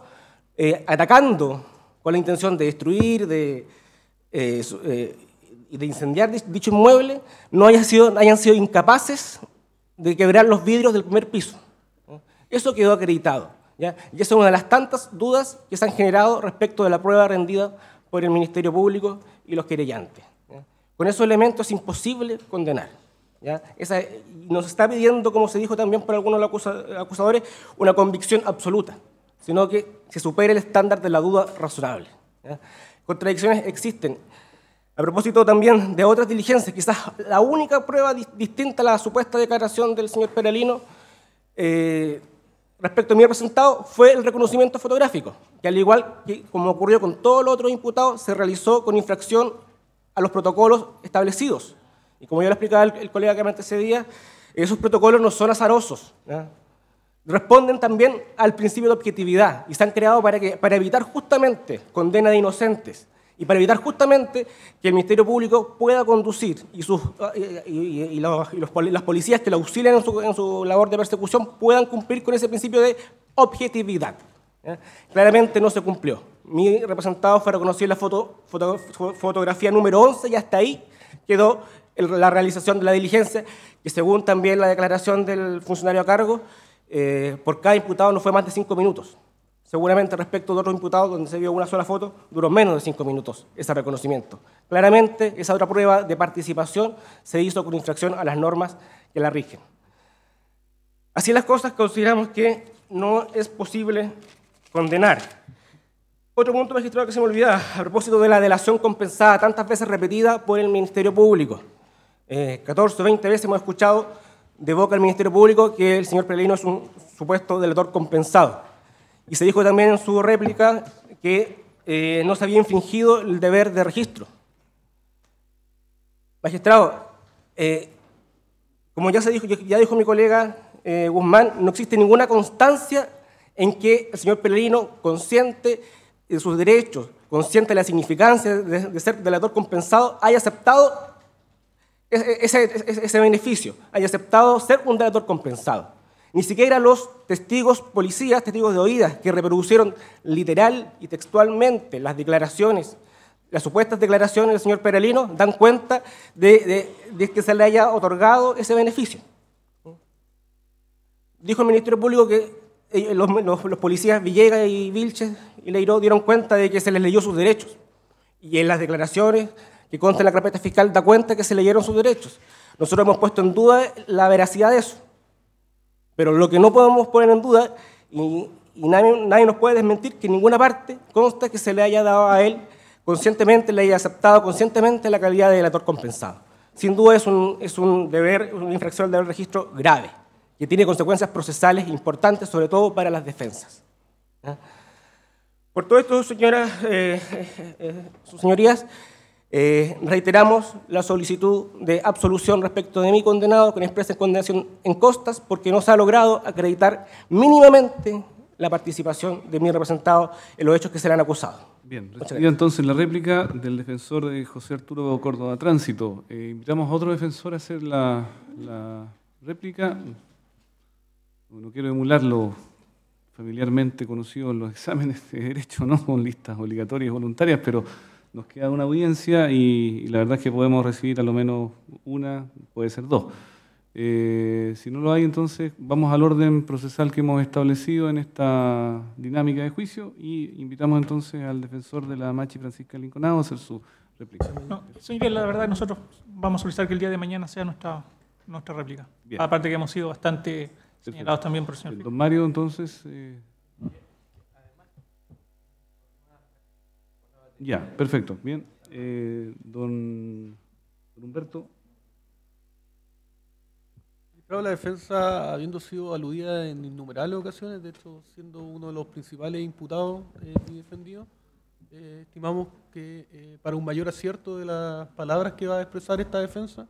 eh, atacando con la intención de destruir, de, eh, de incendiar dicho inmueble, no haya sido, hayan sido incapaces de quebrar los vidrios del primer piso? Eso quedó acreditado. ¿ya? Y esa es una de las tantas dudas que se han generado respecto de la prueba rendida por el Ministerio Público y los querellantes. Con esos elementos es imposible condenar. ¿ya? nos está pidiendo, como se dijo también por algunos acusadores, una convicción absoluta, sino que se supere el estándar de la duda razonable. Contradicciones existen. A propósito también de otras diligencias, quizás la única prueba distinta a la supuesta declaración del señor Peralino eh, respecto a mi representado fue el reconocimiento fotográfico, que al igual que como ocurrió con todos los otros imputados, se realizó con infracción a los protocolos establecidos. Y como ya lo explicaba el, colega que me antecedía, esos protocolos no son azarosos. Responden también al principio de objetividad y están creados para, que, para evitar justamente condena de inocentes, y para evitar justamente que el Ministerio Público pueda conducir y, las policías que la auxilian en su, labor de persecución puedan cumplir con ese principio de objetividad. Claramente no se cumplió. Mi representado fue reconocido en la fotografía número 11 y hasta ahí quedó la realización de la diligencia, que según también la declaración del funcionario a cargo, eh, por cada imputado no fue más de cinco minutos. Seguramente respecto de otro imputados donde se vio una sola foto, duró menos de cinco minutos ese reconocimiento. Claramente, esa otra prueba de participación se hizo con infracción a las normas que la rigen. Así las cosas, consideramos que no es posible condenar. Otro punto magistrado que se me olvidaba, a propósito de la delación compensada tantas veces repetida por el Ministerio Público. 14 o 20 veces hemos escuchado de boca del Ministerio Público que el señor Pelino es un supuesto delator compensado. Y se dijo también en su réplica que eh, no se había infringido el deber de registro. Magistrado, eh, como ya, se dijo, ya dijo mi colega eh, Guzmán, no existe ninguna constancia en que el señor Pelerino, consciente de sus derechos, consciente de la significancia de, ser delator compensado, haya aceptado ese, ese, beneficio, haya aceptado ser un delator compensado. Ni siquiera los testigos policías, testigos de oídas, que reproducieron literal y textualmente las declaraciones, las supuestas declaraciones del señor Peralino, dan cuenta de, que se le haya otorgado ese beneficio. Dijo el Ministerio Público que los, policías Villegas y Vilches y Leiro dieron cuenta de que se les leyó sus derechos. Y en las declaraciones que consta la carpeta fiscal da cuenta que se leyeron sus derechos. Nosotros hemos puesto en duda la veracidad de eso. Pero lo que no podemos poner en duda, y, nadie, nadie, nos puede desmentir, que ninguna parte consta que se le haya dado a él conscientemente, le haya aceptado conscientemente la calidad de delator compensado. Sin duda es un, es un deber, una infracción del deber de registro grave, que tiene consecuencias procesales importantes, sobre todo para las defensas. Por todo esto, señoras, eh, eh, eh, señorías, eh, reiteramos la solicitud de absolución respecto de mi condenado con expresa condenación en costas porque no se ha logrado acreditar mínimamente la participación de mi representado en los hechos que se le han acusado. Bien, entonces la réplica del defensor de José Arturo Córdoba Tránsito. Eh, invitamos a otro defensor a hacer la, réplica. No quiero emularlo familiarmente conocido en los exámenes de Derecho, ¿no? Con listas obligatorias y voluntarias, pero nos queda una audiencia y, la verdad es que podemos recibir a lo menos una, puede ser dos. Eh, si no lo hay, entonces vamos al orden procesal que hemos establecido en esta dinámica de juicio y invitamos entonces al defensor de la Machi, Francisca Linconado, a hacer su réplica. No, señoría, la verdad nosotros vamos a solicitar que el día de mañana sea nuestra, nuestra réplica. Aparte que hemos sido bastante señalados también por el señor. Don Mario, entonces... Eh, Ya, perfecto. Bien. Eh, don, Humberto. La defensa, habiendo sido aludida en innumerables ocasiones, de hecho, siendo uno de los principales imputados eh, y defendidos, eh, estimamos que para un mayor acierto de las palabras que va a expresar esta defensa,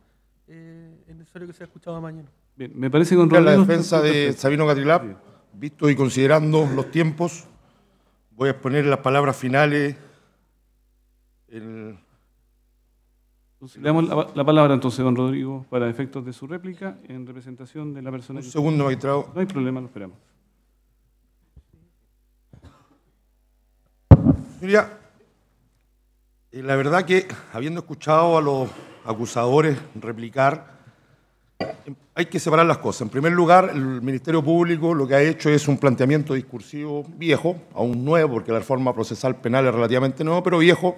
es necesario que sea escuchada mañana. Bien, me parece que La defensa de Sabino Catrilap, visto y considerando los tiempos, voy a exponer las palabras finales le damos la, palabra entonces, don Rodrigo, para efectos de su réplica, en representación de la persona. Un segundo, magistrado. No hay problema, lo esperamos. Señoría, eh, la verdad que habiendo escuchado a los acusadores replicar, em, hay que separar las cosas. En primer lugar, el Ministerio Público lo que ha hecho es un planteamiento discursivo viejo, aún nuevo, porque la reforma procesal penal es relativamente nueva, pero viejo,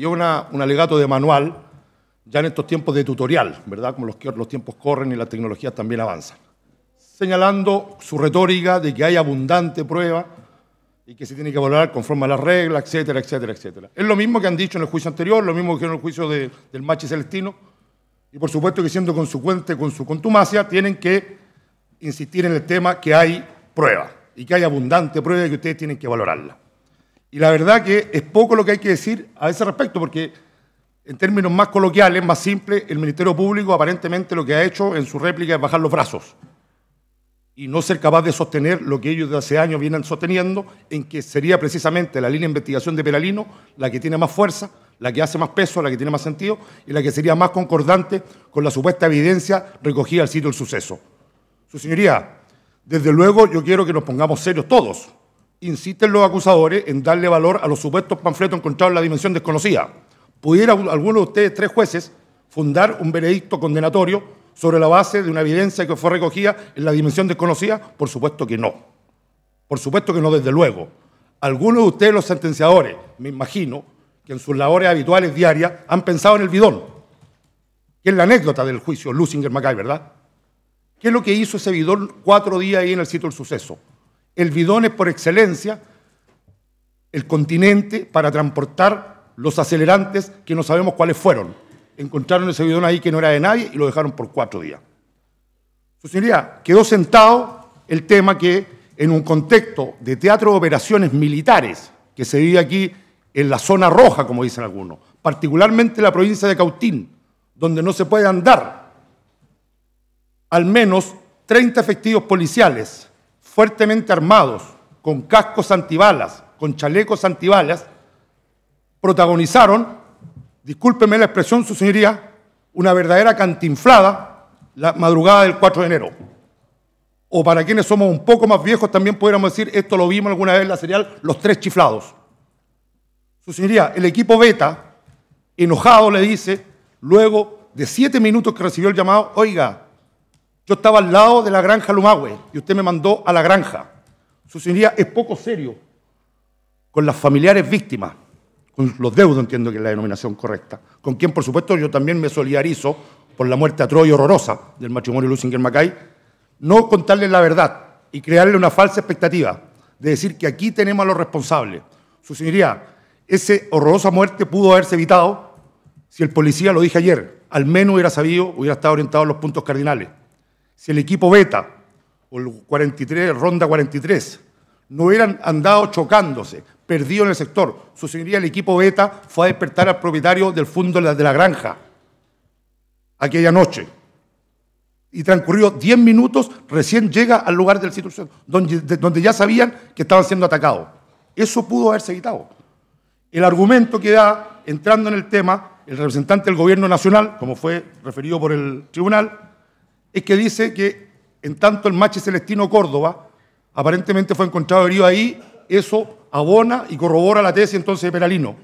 y un alegato de manual, ya en estos tiempos de tutorial, ¿verdad? Como los, los tiempos corren y las tecnologías también avanzan. Señalando su retórica de que hay abundante prueba y que se tiene que valorar conforme a las reglas, etcétera, etcétera, etcétera. Es lo mismo que han dicho en el juicio anterior, lo mismo que en el juicio del Machi Celestino, y por supuesto que siendo consecuente con su contumacia, tienen que insistir en el tema que hay prueba y que hay abundante prueba y que ustedes tienen que valorarla. Y la verdad que es poco lo que hay que decir a ese respecto, porque en términos más coloquiales, más simples, el Ministerio Público aparentemente lo que ha hecho en su réplica es bajar los brazos y no ser capaz de sostener lo que ellos de hace años vienen sosteniendo, en que sería precisamente la línea de investigación de Peralino la que tiene más fuerza, la que hace más peso, la que tiene más sentido y la que sería más concordante con la supuesta evidencia recogida al sitio del suceso. Su señoría, desde luego yo quiero que nos pongamos serios todos insisten los acusadores en darle valor a los supuestos panfletos encontrados en la dimensión desconocida. ¿Pudiera alguno de ustedes, tres jueces, fundar un veredicto condenatorio sobre la base de una evidencia que fue recogida en la dimensión desconocida? Por supuesto que no. Por supuesto que no, desde luego. Algunos de ustedes, los sentenciadores, me imagino, que en sus labores habituales diarias han pensado en el bidón, que es la anécdota del juicio Lusinger-Mackay, ¿verdad? ¿Qué es lo que hizo ese bidón cuatro días ahí en el sitio del suceso? el bidón es por excelencia el continente para transportar los acelerantes que no sabemos cuáles fueron. Encontraron ese bidón ahí que no era de nadie y lo dejaron por cuatro días. Su señoría, quedó sentado el tema que en un contexto de teatro de operaciones militares que se vive aquí en la zona roja, como dicen algunos, particularmente en la provincia de Cautín, donde no se puede andar, al menos 30 efectivos policiales fuertemente armados, con cascos antibalas, con chalecos antibalas, protagonizaron, discúlpeme la expresión, su señoría, una verdadera cantinflada la madrugada del 4 de enero. O para quienes somos un poco más viejos, también podríamos decir, esto lo vimos alguna vez en la serial, los tres chiflados. Su señoría, el equipo beta, enojado, le dice, luego de siete minutos que recibió el llamado, oiga, yo estaba al lado de la granja Lumagüe y usted me mandó a la granja. Su señoría es poco serio con las familiares víctimas, con los deudos, entiendo que es la denominación correcta, con quien, por supuesto, yo también me solidarizo por la muerte atroz y horrorosa del matrimonio lusinger Macay, no contarle la verdad y crearle una falsa expectativa de decir que aquí tenemos a los responsables. Su señoría, esa horrorosa muerte pudo haberse evitado si el policía, lo dije ayer, al menos hubiera sabido, hubiera estado orientado a los puntos cardinales si el equipo beta o el 43, ronda 43, no hubieran andado chocándose, perdido en el sector, su señoría el equipo beta fue a despertar al propietario del fondo de la, granja aquella noche. Y transcurrió 10 minutos, recién llega al lugar del situación, donde, donde ya sabían que estaban siendo atacados. Eso pudo haberse evitado. El argumento que da, entrando en el tema, el representante del Gobierno Nacional, como fue referido por el tribunal, es que dice que en tanto el macho Celestino Córdoba aparentemente fue encontrado herido ahí, eso abona y corrobora la tesis entonces de Peralino.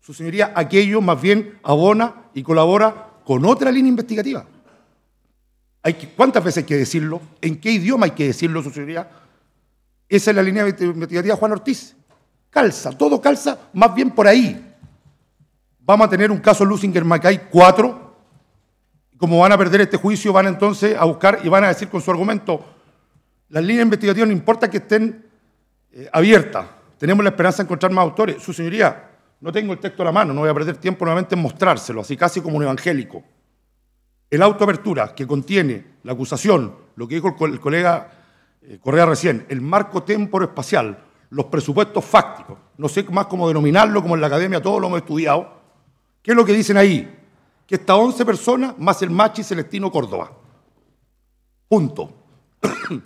Su señoría, aquello más bien abona y colabora con otra línea investigativa. Hay ¿Cuántas veces hay que decirlo? ¿En qué idioma hay que decirlo, su señoría? Esa es la línea investigativa de Juan Ortiz. Calza, todo calza más bien por ahí. Vamos a tener un caso Lusinger Mackay 4 como van a perder este juicio, van entonces a buscar y van a decir con su argumento, las líneas investigación no importa que estén eh, abiertas, tenemos la esperanza de encontrar más autores. Su señoría, no tengo el texto a la mano, no voy a perder tiempo nuevamente en mostrárselo, así casi como un evangélico. El autoapertura que contiene la acusación, lo que dijo el, colega eh, Correa recién, el marco espacial, los presupuestos fácticos, no sé más cómo denominarlo, como en la academia todo lo hemos estudiado, ¿qué es lo que dicen ahí? que estas 11 personas más el Machi Celestino Córdoba. Punto.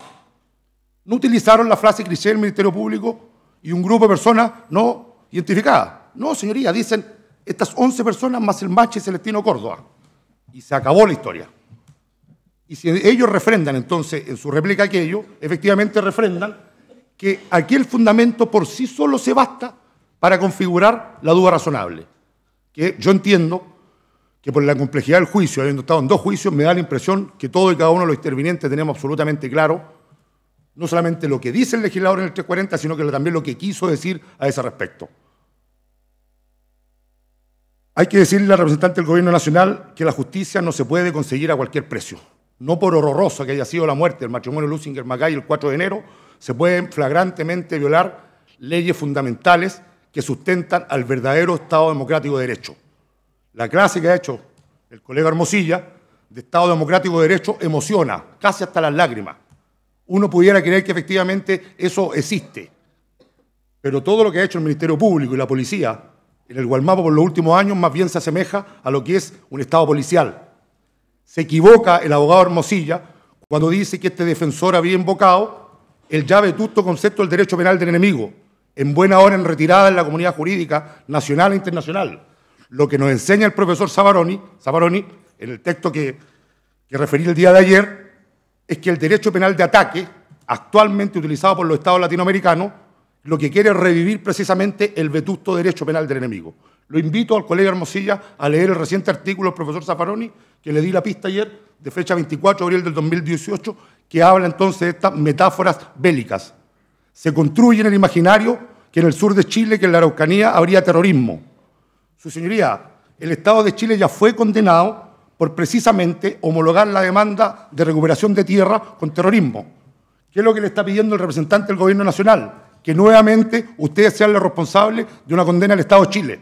no utilizaron la frase cliché del Ministerio Público y un grupo de personas no identificadas. No, señoría, dicen estas 11 personas más el Machi Celestino Córdoba. Y se acabó la historia. Y si ellos refrendan entonces en su réplica aquello, efectivamente refrendan que aquí el fundamento por sí solo se basta para configurar la duda razonable. Que yo entiendo que por la complejidad del juicio, habiendo estado en dos juicios, me da la impresión que todos y cada uno de los intervinientes tenemos absolutamente claro no solamente lo que dice el legislador en el 340, sino que también lo que quiso decir a ese respecto. Hay que decirle al representante del Gobierno Nacional que la justicia no se puede conseguir a cualquier precio. No por horrorosa que haya sido la muerte del matrimonio Lusinger-Macay el 4 de enero, se pueden flagrantemente violar leyes fundamentales que sustentan al verdadero Estado democrático de Derecho. La clase que ha hecho el colega Hermosilla de Estado Democrático de Derecho emociona, casi hasta las lágrimas. Uno pudiera creer que efectivamente eso existe, pero todo lo que ha hecho el Ministerio Público y la policía en el Gualmapo por los últimos años más bien se asemeja a lo que es un Estado policial. Se equivoca el abogado Hermosilla cuando dice que este defensor había invocado el ya vetusto concepto del derecho penal del enemigo, en buena hora en retirada en la comunidad jurídica nacional e internacional lo que nos enseña el profesor Savaroni, en el texto que, referí el día de ayer, es que el derecho penal de ataque, actualmente utilizado por los estados latinoamericanos, lo que quiere es revivir precisamente el vetusto derecho penal del enemigo. Lo invito al colega Hermosilla a leer el reciente artículo del profesor Zaffaroni, que le di la pista ayer, de fecha 24 de abril del 2018, que habla entonces de estas metáforas bélicas. Se construye en el imaginario que en el sur de Chile, que en la Araucanía, habría terrorismo. Su señoría, el Estado de Chile ya fue condenado por precisamente homologar la demanda de recuperación de tierra con terrorismo. ¿Qué es lo que le está pidiendo el representante del Gobierno Nacional? Que nuevamente ustedes sean los responsables de una condena al Estado de Chile.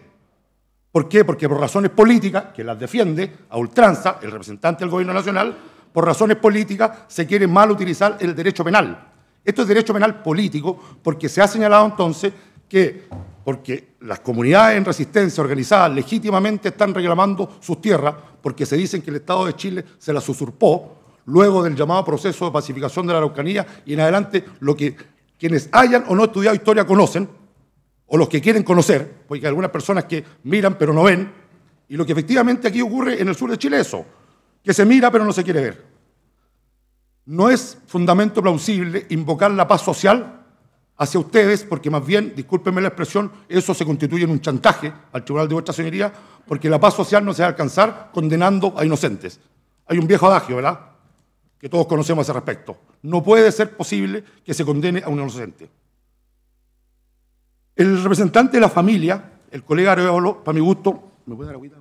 ¿Por qué? Porque por razones políticas, que las defiende a ultranza el representante del Gobierno Nacional, por razones políticas se quiere mal utilizar el derecho penal. Esto es derecho penal político porque se ha señalado entonces que porque las comunidades en resistencia organizadas legítimamente están reclamando sus tierras porque se dicen que el Estado de Chile se las usurpó luego del llamado proceso de pacificación de la Araucanía y en adelante lo que quienes hayan o no estudiado historia conocen, o los que quieren conocer, porque hay algunas personas que miran pero no ven, y lo que efectivamente aquí ocurre en el sur de Chile es eso, que se mira pero no se quiere ver. No es fundamento plausible invocar la paz social hacia ustedes, porque más bien, discúlpenme la expresión, eso se constituye en un chantaje al Tribunal de vuestra señoría, porque la paz social no se va a alcanzar condenando a inocentes. Hay un viejo adagio, ¿verdad? Que todos conocemos ese respecto. No puede ser posible que se condene a un inocente. El representante de la familia, el colega para mi gusto, ¿me puede dar agüita?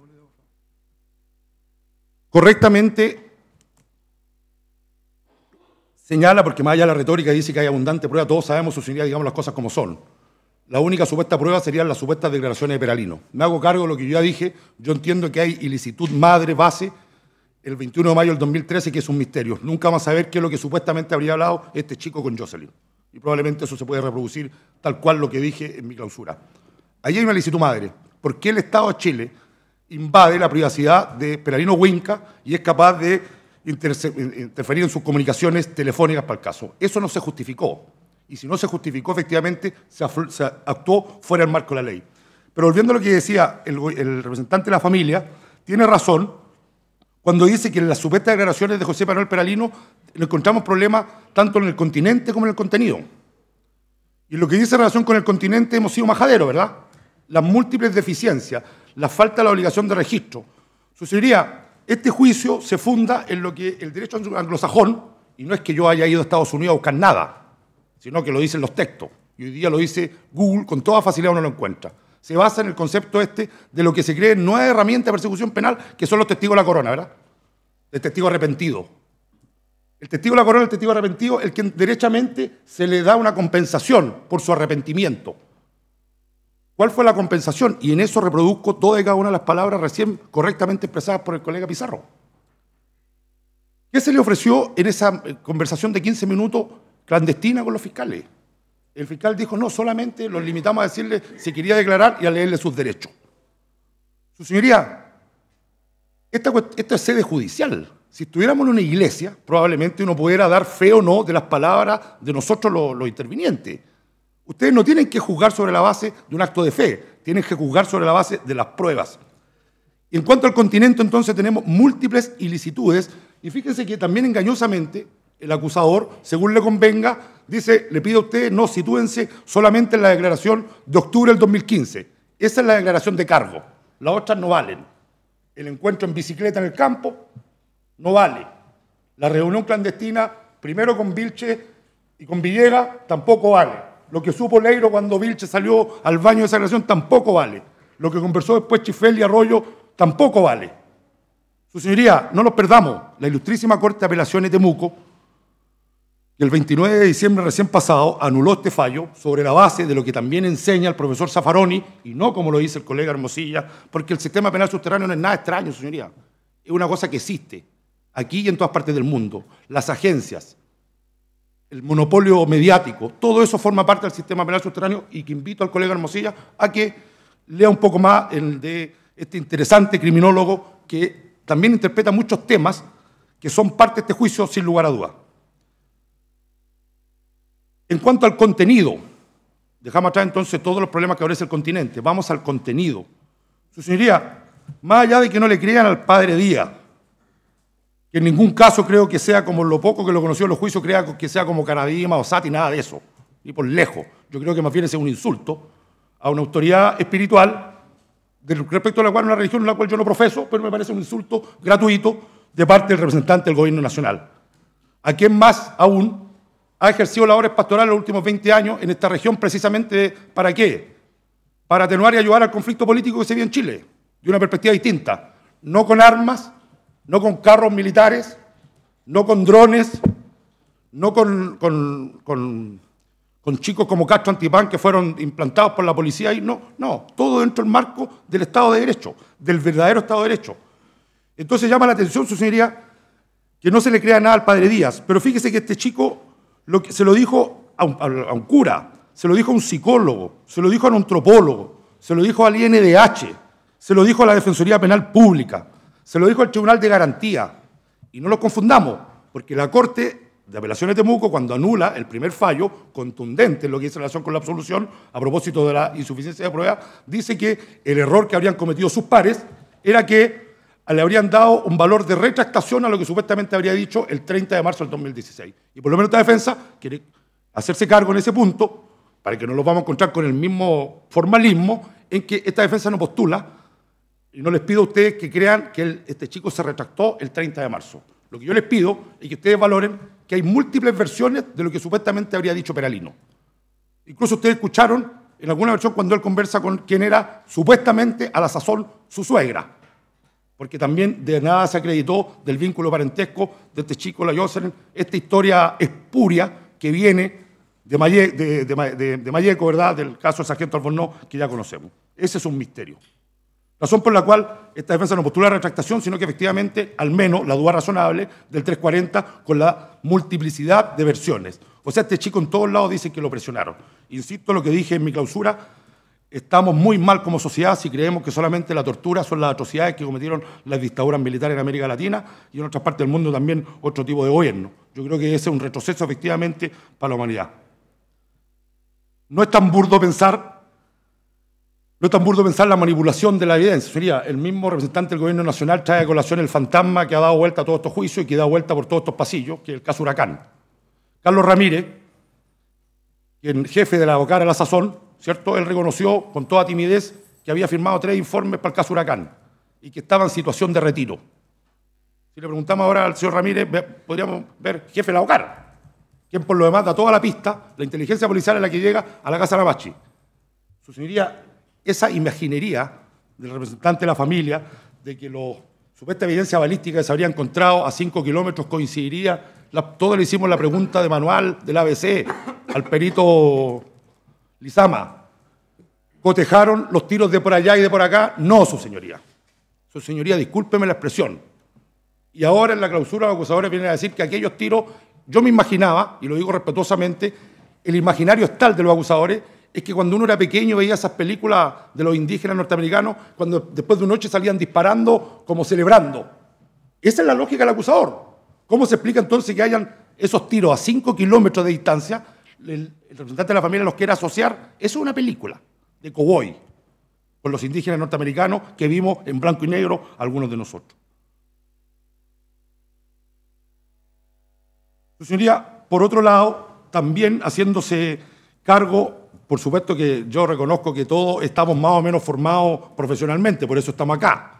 Correctamente señala, porque más allá de la retórica dice que hay abundante prueba, todos sabemos su digamos las cosas como son. La única supuesta prueba serían las supuestas declaraciones de Peralino. Me hago cargo de lo que yo ya dije, yo entiendo que hay ilicitud madre base el 21 de mayo del 2013, que es un misterio. Nunca vamos a saber qué es lo que supuestamente habría hablado este chico con Jocelyn. Y probablemente eso se puede reproducir tal cual lo que dije en mi clausura. Allí hay una licitud madre. ¿Por qué el Estado de Chile invade la privacidad de Peralino Huinca y es capaz de interferir en sus comunicaciones telefónicas para el caso. Eso no se justificó. Y si no se justificó, efectivamente, se, actuó fuera del marco de la ley. Pero volviendo a lo que decía el, representante de la familia, tiene razón cuando dice que en las supuestas declaraciones de José Manuel Peralino encontramos problemas tanto en el continente como en el contenido. Y lo que dice en relación con el continente hemos sido majadero, ¿verdad? Las múltiples deficiencias, la falta de la obligación de registro. Sucedería este juicio se funda en lo que el derecho anglosajón, y no es que yo haya ido a Estados Unidos a buscar nada, sino que lo dicen los textos. Y hoy día lo dice Google, con toda facilidad uno lo encuentra. Se basa en el concepto este de lo que se cree nueva herramienta de persecución penal, que son los testigos de la corona, ¿verdad? El testigo arrepentido. El testigo de la corona, el testigo arrepentido, el que derechamente se le da una compensación por su arrepentimiento. ¿Cuál fue la compensación? Y en eso reproduzco todas y cada una de las palabras recién correctamente expresadas por el colega Pizarro. ¿Qué se le ofreció en esa eh, conversación de 15 minutos clandestina con los fiscales? El fiscal dijo, no, solamente los limitamos a decirle si quería declarar y a leerle sus derechos. Su señoría, esta, es sede judicial. Si estuviéramos en una iglesia, probablemente uno pudiera dar fe o no de las palabras de nosotros los intervinientes. Ustedes no tienen que juzgar sobre la base de un acto de fe, tienen que juzgar sobre la base de las pruebas. En cuanto al continente, entonces tenemos múltiples ilicitudes y fíjense que también engañosamente el acusador, según le convenga, dice, le pido a usted, no, sitúense solamente en la declaración de octubre del 2015. Esa es la declaración de cargo. Las otras no valen. El encuentro en bicicleta en el campo no vale. La reunión clandestina, primero con Vilche y con Villegas, tampoco vale. Lo que supo Leiro cuando Vilche salió al baño de esa relación tampoco vale. Lo que conversó después Chifel y Arroyo tampoco vale. Su señoría, no nos perdamos. La ilustrísima Corte de Apelaciones de Muco, que el 29 de diciembre recién pasado anuló este fallo sobre la base de lo que también enseña el profesor Zaffaroni, y no como lo dice el colega Hermosilla, porque el sistema penal subterráneo no es nada extraño, señoría. Es una cosa que existe aquí y en todas partes del mundo. Las agencias el monopolio mediático, todo eso forma parte del sistema penal subterráneo y que invito al colega Hermosilla a que lea un poco más el de este interesante criminólogo que también interpreta muchos temas que son parte de este juicio sin lugar a dudas. En cuanto al contenido, dejamos atrás entonces todos los problemas que ofrece el continente, vamos al contenido. Su señoría, más allá de que no le crean al padre Díaz, en ningún caso creo que sea como lo poco que lo conoció en los juicios, creo que sea como Canadima o Sati, nada de eso, y por lejos. Yo creo que más bien es un insulto a una autoridad espiritual respecto a la cual una religión en la cual yo no profeso, pero me parece un insulto gratuito de parte del representante del gobierno nacional. ¿A quién más aún ha ejercido labores pastorales los últimos 20 años en esta región precisamente para qué? Para atenuar y ayudar al conflicto político que se vive en Chile, de una perspectiva distinta, no con armas, no con carros militares, no con drones, no con, con, chicos como Castro Antipán que fueron implantados por la policía y no, no, todo dentro del marco del Estado de Derecho, del verdadero Estado de Derecho. Entonces llama la atención, su señoría, que no se le crea nada al padre Díaz, pero fíjese que este chico lo se lo dijo a un, a un cura, se lo dijo a un psicólogo, se lo dijo a un antropólogo, se lo dijo al INDH, se lo dijo a la Defensoría Penal Pública, se lo dijo al Tribunal de Garantía. Y no lo confundamos, porque la Corte de Apelaciones de Temuco, cuando anula el primer fallo, contundente en lo que es relación con la absolución, a propósito de la insuficiencia de prueba, dice que el error que habrían cometido sus pares era que le habrían dado un valor de retractación a lo que supuestamente habría dicho el 30 de marzo del 2016. Y por lo menos esta defensa quiere hacerse cargo en ese punto, para que no lo vamos a encontrar con el mismo formalismo, en que esta defensa no postula y no les pido a ustedes que crean que este chico se retractó el 30 de marzo. Lo que yo les pido es que ustedes valoren que hay múltiples versiones de lo que supuestamente habría dicho Peralino. Incluso ustedes escucharon en alguna versión cuando él conversa con quien era supuestamente a la sazón su suegra, porque también de nada se acreditó del vínculo parentesco de este chico, la Yosser, esta historia espuria que viene de, Maye, ¿verdad? Del caso del sargento Albornoz que ya conocemos. Ese es un misterio. Razón por la cual esta defensa no postula retractación, sino que efectivamente, al menos, la duda razonable del 340 con la multiplicidad de versiones. O sea, este chico en todos lados dice que lo presionaron. Insisto en lo que dije en mi clausura, estamos muy mal como sociedad si creemos que solamente la tortura son las atrocidades que cometieron las dictaduras militares en América Latina y en otras partes del mundo también otro tipo de gobierno. Yo creo que ese es un retroceso efectivamente para la humanidad. No es tan burdo pensar no tan Burdo pensar la manipulación de la evidencia. Sería el mismo representante del gobierno nacional trae a colación el fantasma que ha dado vuelta a todos estos juicios y que ha dado vuelta por todos estos pasillos, que es el caso Huracán. Carlos Ramírez, quien jefe de la OCAR a la sazón, ¿cierto? Él reconoció con toda timidez que había firmado tres informes para el caso Huracán y que estaba en situación de retiro. Si le preguntamos ahora al señor Ramírez, podríamos ver jefe de la OCAR, quien por lo demás da toda la pista, la inteligencia policial es la que llega a la Casa de Su esa imaginería del representante de la familia de que la supuesta evidencia balística que se habría encontrado a 5 kilómetros coincidiría. La, todos le hicimos la pregunta de manual del ABC al perito Lizama. ¿Cotejaron los tiros de por allá y de por acá? No, su señoría. Su señoría, discúlpeme la expresión. Y ahora en la clausura los acusadores vienen a decir que aquellos tiros, yo me imaginaba, y lo digo respetuosamente, el imaginario es tal de los acusadores es que cuando uno era pequeño veía esas películas de los indígenas norteamericanos, cuando después de una noche salían disparando como celebrando. Esa es la lógica del acusador. ¿Cómo se explica entonces que hayan esos tiros a 5 kilómetros de distancia? El, representante de la familia los quiere asociar. Eso es una película de cowboy con los indígenas norteamericanos que vimos en blanco y negro algunos de nosotros. Su señoría, por otro lado, también haciéndose cargo por supuesto que yo reconozco que todos estamos más o menos formados profesionalmente, por eso estamos acá.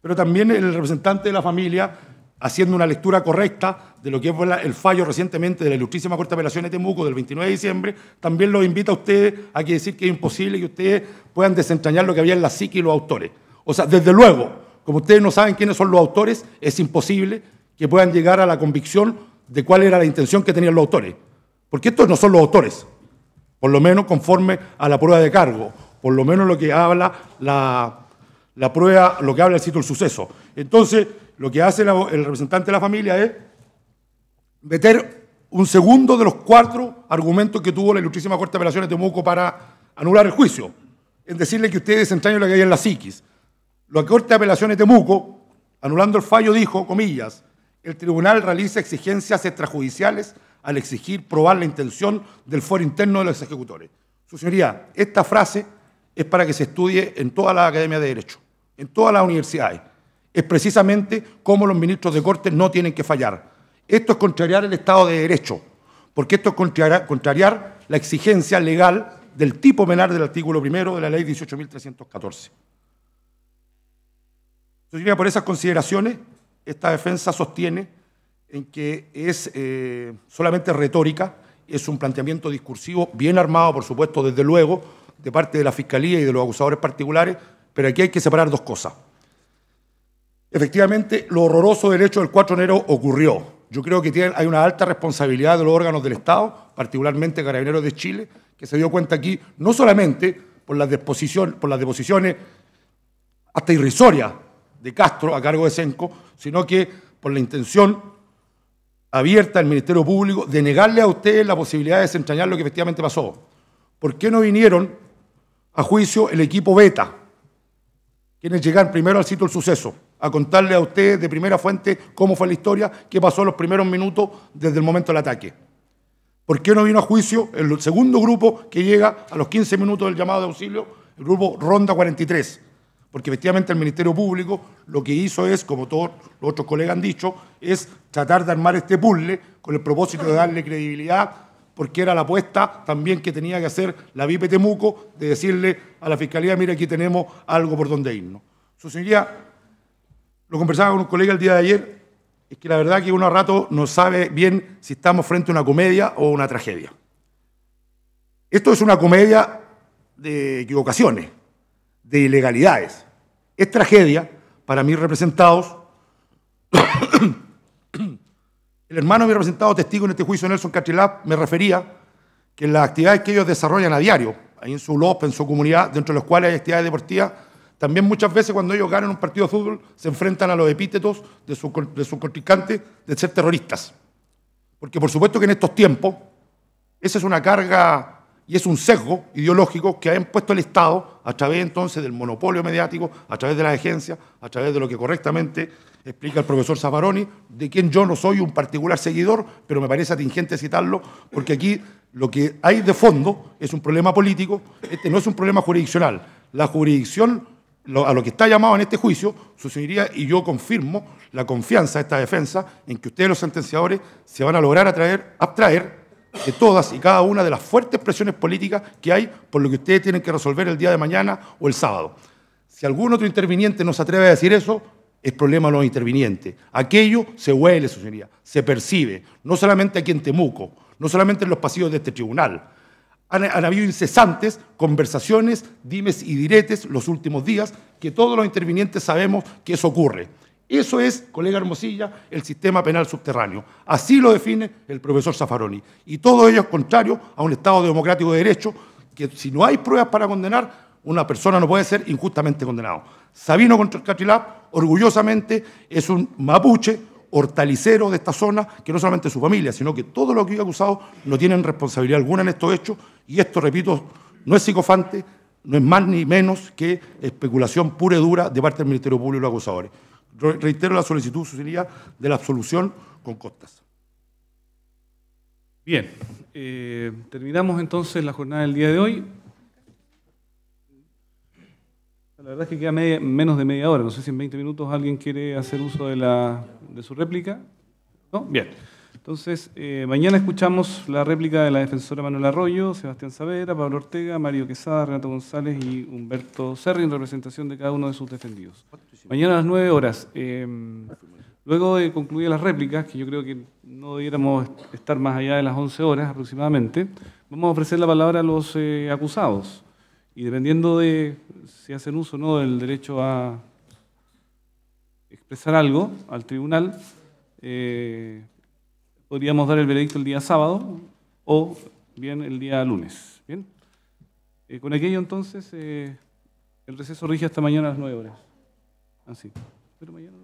Pero también el representante de la familia, haciendo una lectura correcta de lo que fue el fallo recientemente de la Ilustrísima Corte de Apelaciones de Temuco del 29 de diciembre, también los invita a ustedes a que decir que es imposible que ustedes puedan desentrañar lo que había en la psique y los autores. O sea, desde luego, como ustedes no saben quiénes son los autores, es imposible que puedan llegar a la convicción de cuál era la intención que tenían los autores. Porque estos no son los autores, por lo menos conforme a la prueba de cargo, por lo menos lo que habla la, prueba, lo que habla el sitio del suceso. Entonces, lo que hace el representante de la familia es meter un segundo de los cuatro argumentos que tuvo la Ilustrísima Corte de Apelaciones de Temuco para anular el juicio, en decirle que ustedes entrañan lo que hay en la psiquis. La Corte de Apelaciones de Temuco, anulando el fallo, dijo, comillas, el tribunal realiza exigencias extrajudiciales al exigir probar la intención del foro interno de los ejecutores. Su señoría, esta frase es para que se estudie en toda la Academia de Derecho, en todas las universidades. Es precisamente cómo los ministros de Corte no tienen que fallar. Esto es contrariar el Estado de Derecho, porque esto es contrariar, la exigencia legal del tipo menor del artículo primero de la ley 18.314. Señoría, por esas consideraciones, esta defensa sostiene en que es eh, solamente retórica, es un planteamiento discursivo bien armado, por supuesto, desde luego, de parte de la Fiscalía y de los acusadores particulares, pero aquí hay que separar dos cosas. Efectivamente, lo horroroso del hecho del 4 de enero ocurrió. Yo creo que hay una alta responsabilidad de los órganos del Estado, particularmente Carabineros de Chile, que se dio cuenta aquí no solamente por por las deposiciones hasta irrisorias de Castro a cargo de Senco, sino que por la intención abierta al Ministerio Público de negarle a ustedes la posibilidad de desentrañar lo que efectivamente pasó. ¿Por qué no vinieron a juicio el equipo Beta, quienes llegaron primero al sitio del suceso, a contarle a ustedes de primera fuente cómo fue la historia, qué pasó en los primeros minutos desde el momento del ataque? ¿Por qué no vino a juicio el segundo grupo que llega a los 15 minutos del llamado de auxilio, el grupo Ronda 43? porque efectivamente el Ministerio Público lo que hizo es, como todos los otros colegas han dicho, es tratar de armar este puzzle con el propósito de darle credibilidad, porque era la apuesta también que tenía que hacer la VIP Temuco de decirle a la Fiscalía, mira, aquí tenemos algo por donde irnos. Su señoría, lo conversaba con un colega el día de ayer, es que la verdad que uno a rato no sabe bien si estamos frente a una comedia o una tragedia. Esto es una comedia de equivocaciones, de ilegalidades es tragedia para mis representados. El hermano de mi representado testigo en este juicio, Nelson Catrilap, me refería que en las actividades que ellos desarrollan a diario, ahí en su LOP, en su comunidad, dentro de las cuales hay actividades deportivas, también muchas veces cuando ellos ganan un partido de fútbol se enfrentan a los epítetos de sus su contrincantes de ser terroristas. Porque por supuesto que en estos tiempos esa es una carga y es un sesgo ideológico que ha impuesto el Estado a través entonces del monopolio mediático, a través de las agencias, a través de lo que correctamente explica el profesor Zaffaroni, de quien yo no soy un particular seguidor, pero me parece atingente citarlo, porque aquí lo que hay de fondo es un problema político, este no es un problema jurisdiccional. La jurisdicción a lo que está llamado en este juicio, sucedería, y yo confirmo la confianza de esta defensa en que ustedes los sentenciadores se van a lograr atraer, abstraer de todas y cada una de las fuertes presiones políticas que hay por lo que ustedes tienen que resolver el día de mañana o el sábado. Si algún otro interviniente nos atreve a decir eso, es problema de los intervinientes. Aquello se huele, su señoría, se percibe, no solamente aquí en Temuco, no solamente en los pasillos de este tribunal. han, habido incesantes conversaciones, dimes y diretes los últimos días, que todos los intervinientes sabemos que eso ocurre. Eso es, colega Hermosilla, el sistema penal subterráneo. Así lo define el profesor Zaffaroni. Y todo ello es contrario a un Estado democrático de derecho, que si no hay pruebas para condenar, una persona no puede ser injustamente condenado. Sabino Contreras orgullosamente, es un mapuche, hortalicero de esta zona, que no solamente su familia, sino que todos los que acusado no tienen responsabilidad alguna en estos hechos. Y esto, repito, no es psicofante, no es más ni menos que especulación pura y dura de parte del Ministerio Público y los acusadores reitero la solicitud, Cecilia, de la absolución con costas. Bien, eh, terminamos entonces la jornada del día de hoy. La verdad es que queda menos de media hora, no sé si en 20 minutos alguien quiere hacer uso de, la, de su réplica. Bien. Entonces, eh, mañana escuchamos la réplica de la defensora Manuel Arroyo, Sebastián Savera, Pablo Ortega, Mario Quesada, Renato González y Humberto Serri en representación de cada uno de sus defendidos. Mañana a las nueve horas. Eh, luego de concluir las réplicas, que yo creo que no debiéramos estar más allá de las 11 horas aproximadamente, vamos a ofrecer la palabra a los eh, acusados. Y dependiendo de si hacen uso o no del derecho a expresar algo al tribunal, eh, podríamos dar el veredicto el día sábado o bien el día lunes. Bien. Eh, con aquello entonces, eh, el receso rige hasta mañana a las 9 horas. Así. Pero mañana